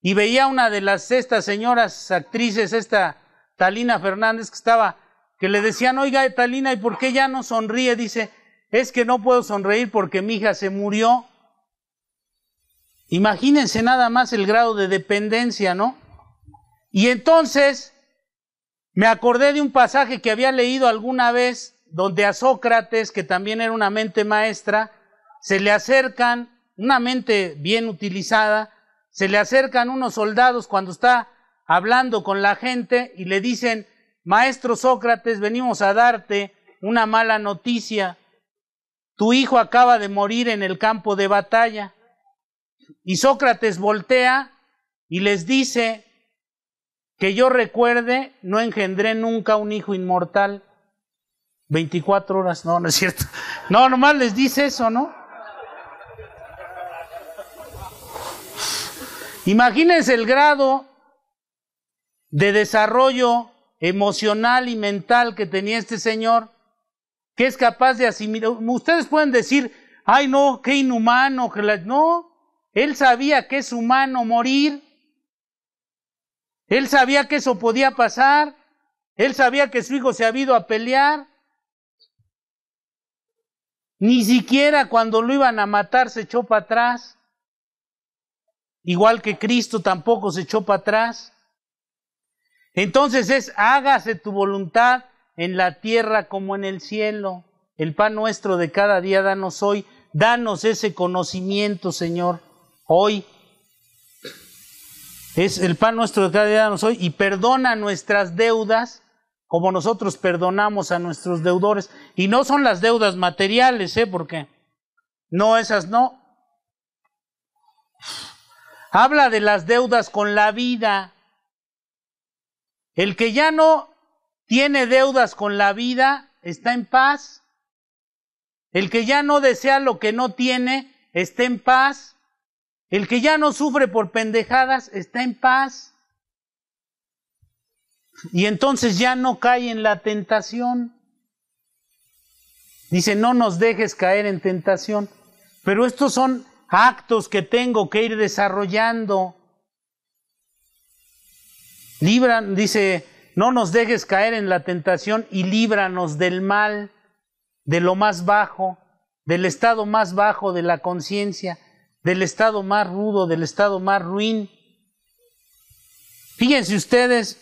y veía una de las estas señoras actrices, esta Talina Fernández, que estaba, que le decían, oiga, Talina, ¿y por qué ya no sonríe? Dice, es que no puedo sonreír porque mi hija se murió. Imagínense nada más el grado de dependencia, ¿no? Y entonces me acordé de un pasaje que había leído alguna vez donde a Sócrates, que también era una mente maestra, se le acercan, una mente bien utilizada, se le acercan unos soldados cuando está hablando con la gente y le dicen, Maestro Sócrates, venimos a darte una mala noticia. Tu hijo acaba de morir en el campo de batalla. Y Sócrates voltea y les dice, que yo recuerde, no engendré nunca un hijo inmortal. 24 horas, no, no es cierto. No, nomás les dice eso, ¿no? Imagínense el grado de desarrollo emocional y mental que tenía este señor, que es capaz de asimilar. Ustedes pueden decir, ay no, qué inhumano, No, él sabía que es humano morir. Él sabía que eso podía pasar. Él sabía que su hijo se había ido a pelear. Ni siquiera cuando lo iban a matar se echó para atrás. Igual que Cristo tampoco se echó para atrás. Entonces es, hágase tu voluntad en la tierra como en el cielo. El pan nuestro de cada día danos hoy. Danos ese conocimiento, Señor hoy. Es el pan nuestro de cada día nos hoy y perdona nuestras deudas como nosotros perdonamos a nuestros deudores. Y no son las deudas materiales, ¿eh? Porque no esas no. Habla de las deudas con la vida. El que ya no tiene deudas con la vida está en paz. El que ya no desea lo que no tiene está en paz. El que ya no sufre por pendejadas está en paz. Y entonces ya no cae en la tentación. Dice, no nos dejes caer en tentación. Pero estos son actos que tengo que ir desarrollando. Libran, dice, no nos dejes caer en la tentación y líbranos del mal, de lo más bajo, del estado más bajo de la conciencia del estado más rudo, del estado más ruin. Fíjense ustedes,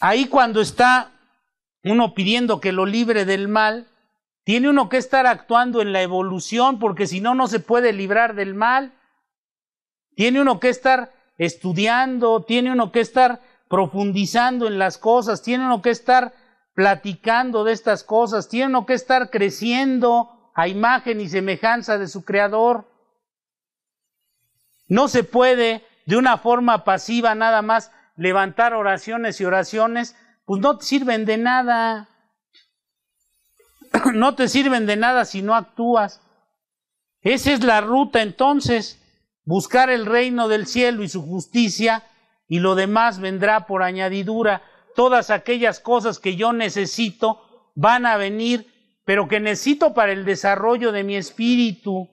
ahí cuando está uno pidiendo que lo libre del mal, tiene uno que estar actuando en la evolución porque si no, no se puede librar del mal. Tiene uno que estar estudiando, tiene uno que estar profundizando en las cosas, tiene uno que estar platicando de estas cosas, tiene uno que estar creciendo a imagen y semejanza de su creador. No se puede de una forma pasiva nada más levantar oraciones y oraciones, pues no te sirven de nada. No te sirven de nada si no actúas. Esa es la ruta entonces, buscar el reino del cielo y su justicia y lo demás vendrá por añadidura. Todas aquellas cosas que yo necesito van a venir, pero que necesito para el desarrollo de mi espíritu.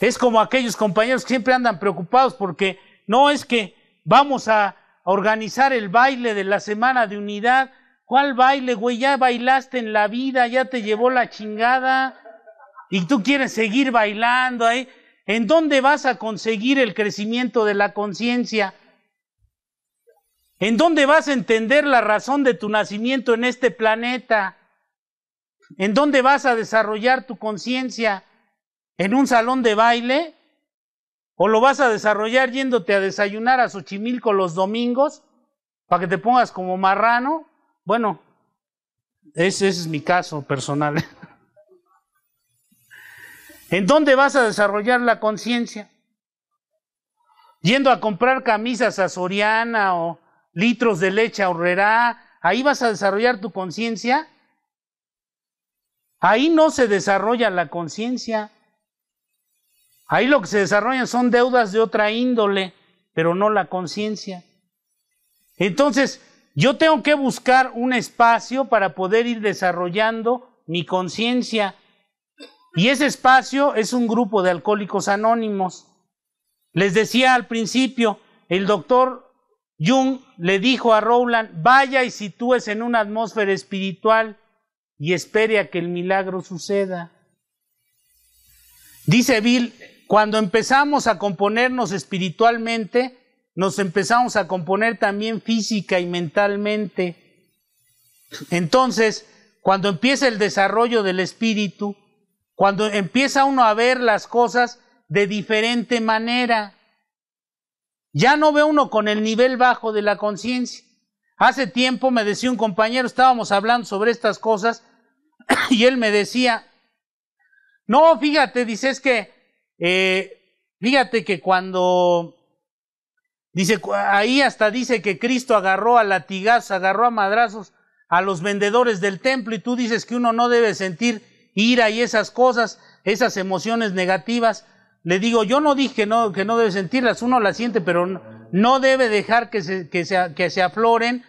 Es como aquellos compañeros que siempre andan preocupados porque no es que vamos a organizar el baile de la semana de unidad. ¿Cuál baile, güey? Ya bailaste en la vida, ya te llevó la chingada y tú quieres seguir bailando ahí. ¿eh? ¿En dónde vas a conseguir el crecimiento de la conciencia? ¿En dónde vas a entender la razón de tu nacimiento en este planeta? ¿En dónde vas a desarrollar tu conciencia? en un salón de baile? ¿O lo vas a desarrollar yéndote a desayunar a Xochimilco los domingos para que te pongas como marrano? Bueno, ese, es mi caso personal. ¿En dónde vas a desarrollar la conciencia? Yendo a comprar camisas a Soriana o litros de leche a Horrera, ahí vas a desarrollar tu conciencia. Ahí no se desarrolla la conciencia. Ahí lo que se desarrollan son deudas de otra índole, pero no la conciencia. Entonces, yo tengo que buscar un espacio para poder ir desarrollando mi conciencia. Y ese espacio es un grupo de alcohólicos anónimos. Les decía al principio, el doctor Jung le dijo a Rowland, vaya y sitúes en una atmósfera espiritual y espere a que el milagro suceda. Dice Bill, cuando empezamos a componernos espiritualmente, nos empezamos a componer también física y mentalmente. Entonces, cuando empieza el desarrollo del espíritu, cuando empieza uno a ver las cosas de diferente manera, ya no ve uno con el nivel bajo de la conciencia. Hace tiempo me decía un compañero, estábamos hablando sobre estas cosas, y él me decía, no, fíjate, dices que eh, fíjate que cuando dice, ahí hasta dice que Cristo agarró a latigazos, agarró a madrazos a los vendedores del templo y tú dices que uno no debe sentir ira y esas cosas, esas emociones negativas. Le digo, yo no dije no, que no debe sentirlas, uno las siente, pero no, debe dejar que que, que se afloren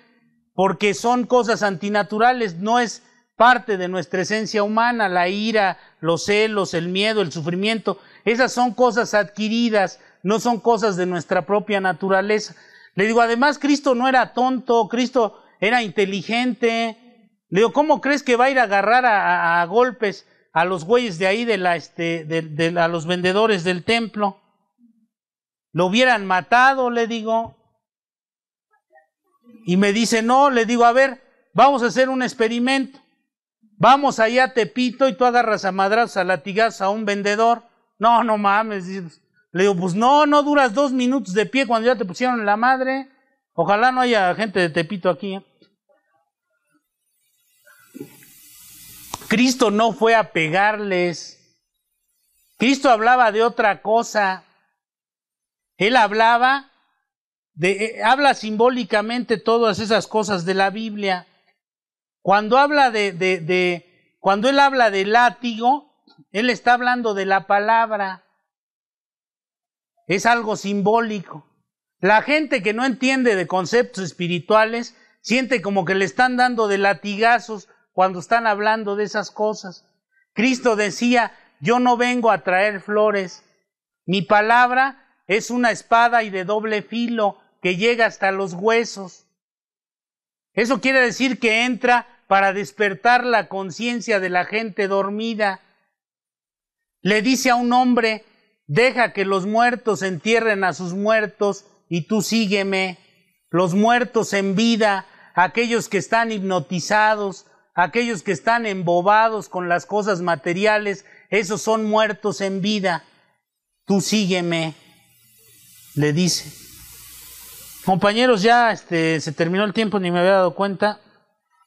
porque son cosas antinaturales, no es parte de nuestra esencia humana, la ira, los celos, el miedo, el sufrimiento. Esas son cosas adquiridas, no son cosas de nuestra propia naturaleza. Le digo, además Cristo no era tonto, Cristo era inteligente. Le digo, ¿cómo crees que va a ir a agarrar a, golpes a los güeyes de ahí, de la, este, de, a los vendedores del templo? Lo hubieran matado, le digo. Y me dice, no, le digo, a ver, vamos a hacer un experimento. Vamos allá a Tepito y tú agarras a madrazos, a latigazos a un vendedor. No, no mames. Le digo, pues no, no duras dos minutos de pie cuando ya te pusieron la madre. Ojalá no haya gente de Tepito aquí. ¿eh? Cristo no fue a pegarles. Cristo hablaba de otra cosa. Él hablaba de, eh, habla simbólicamente todas esas cosas de la Biblia. Cuando habla de, de, cuando él habla de látigo, él está hablando de la palabra. Es algo simbólico. La gente que no entiende de conceptos espirituales siente como que le están dando de latigazos cuando están hablando de esas cosas. Cristo decía, yo no vengo a traer flores. Mi palabra es una espada y de doble filo que llega hasta los huesos. Eso quiere decir que entra para despertar la conciencia de la gente dormida. Le dice a un hombre, deja que los muertos entierren a sus muertos y tú sígueme. Los muertos en vida, aquellos que están hipnotizados, aquellos que están embobados con las cosas materiales, esos son muertos en vida. Tú sígueme, le dice. Compañeros, ya este, se terminó el tiempo, ni me había dado cuenta.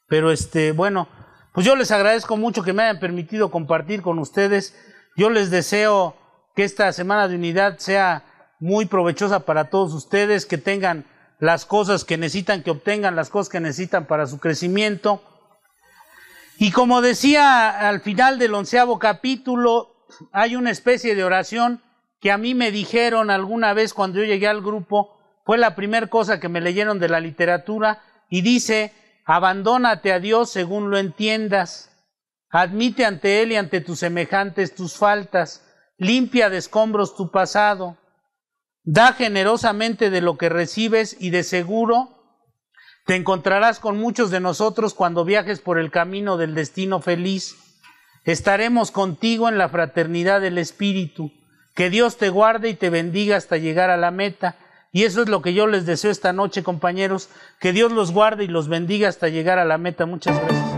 Pero este, bueno, pues yo les agradezco mucho que me hayan permitido compartir con ustedes. Yo les deseo que esta semana de unidad sea muy provechosa para todos ustedes, que tengan las cosas que necesitan, que obtengan las cosas que necesitan para su crecimiento. Y como decía al final del onceavo capítulo, hay una especie de oración que a mí me dijeron alguna vez cuando yo llegué al grupo, fue la primera cosa que me leyeron de la literatura y dice, Abandónate a Dios según lo entiendas. Admite ante Él y ante tus semejantes tus faltas. Limpia de escombros tu pasado. Da generosamente de lo que recibes y de seguro te encontrarás con muchos de nosotros cuando viajes por el camino del destino feliz. Estaremos contigo en la fraternidad del Espíritu. Que Dios te guarde y te bendiga hasta llegar a la meta y eso es lo que yo les deseo esta noche, compañeros. Que Dios los guarde y los bendiga hasta llegar a la meta. Muchas gracias.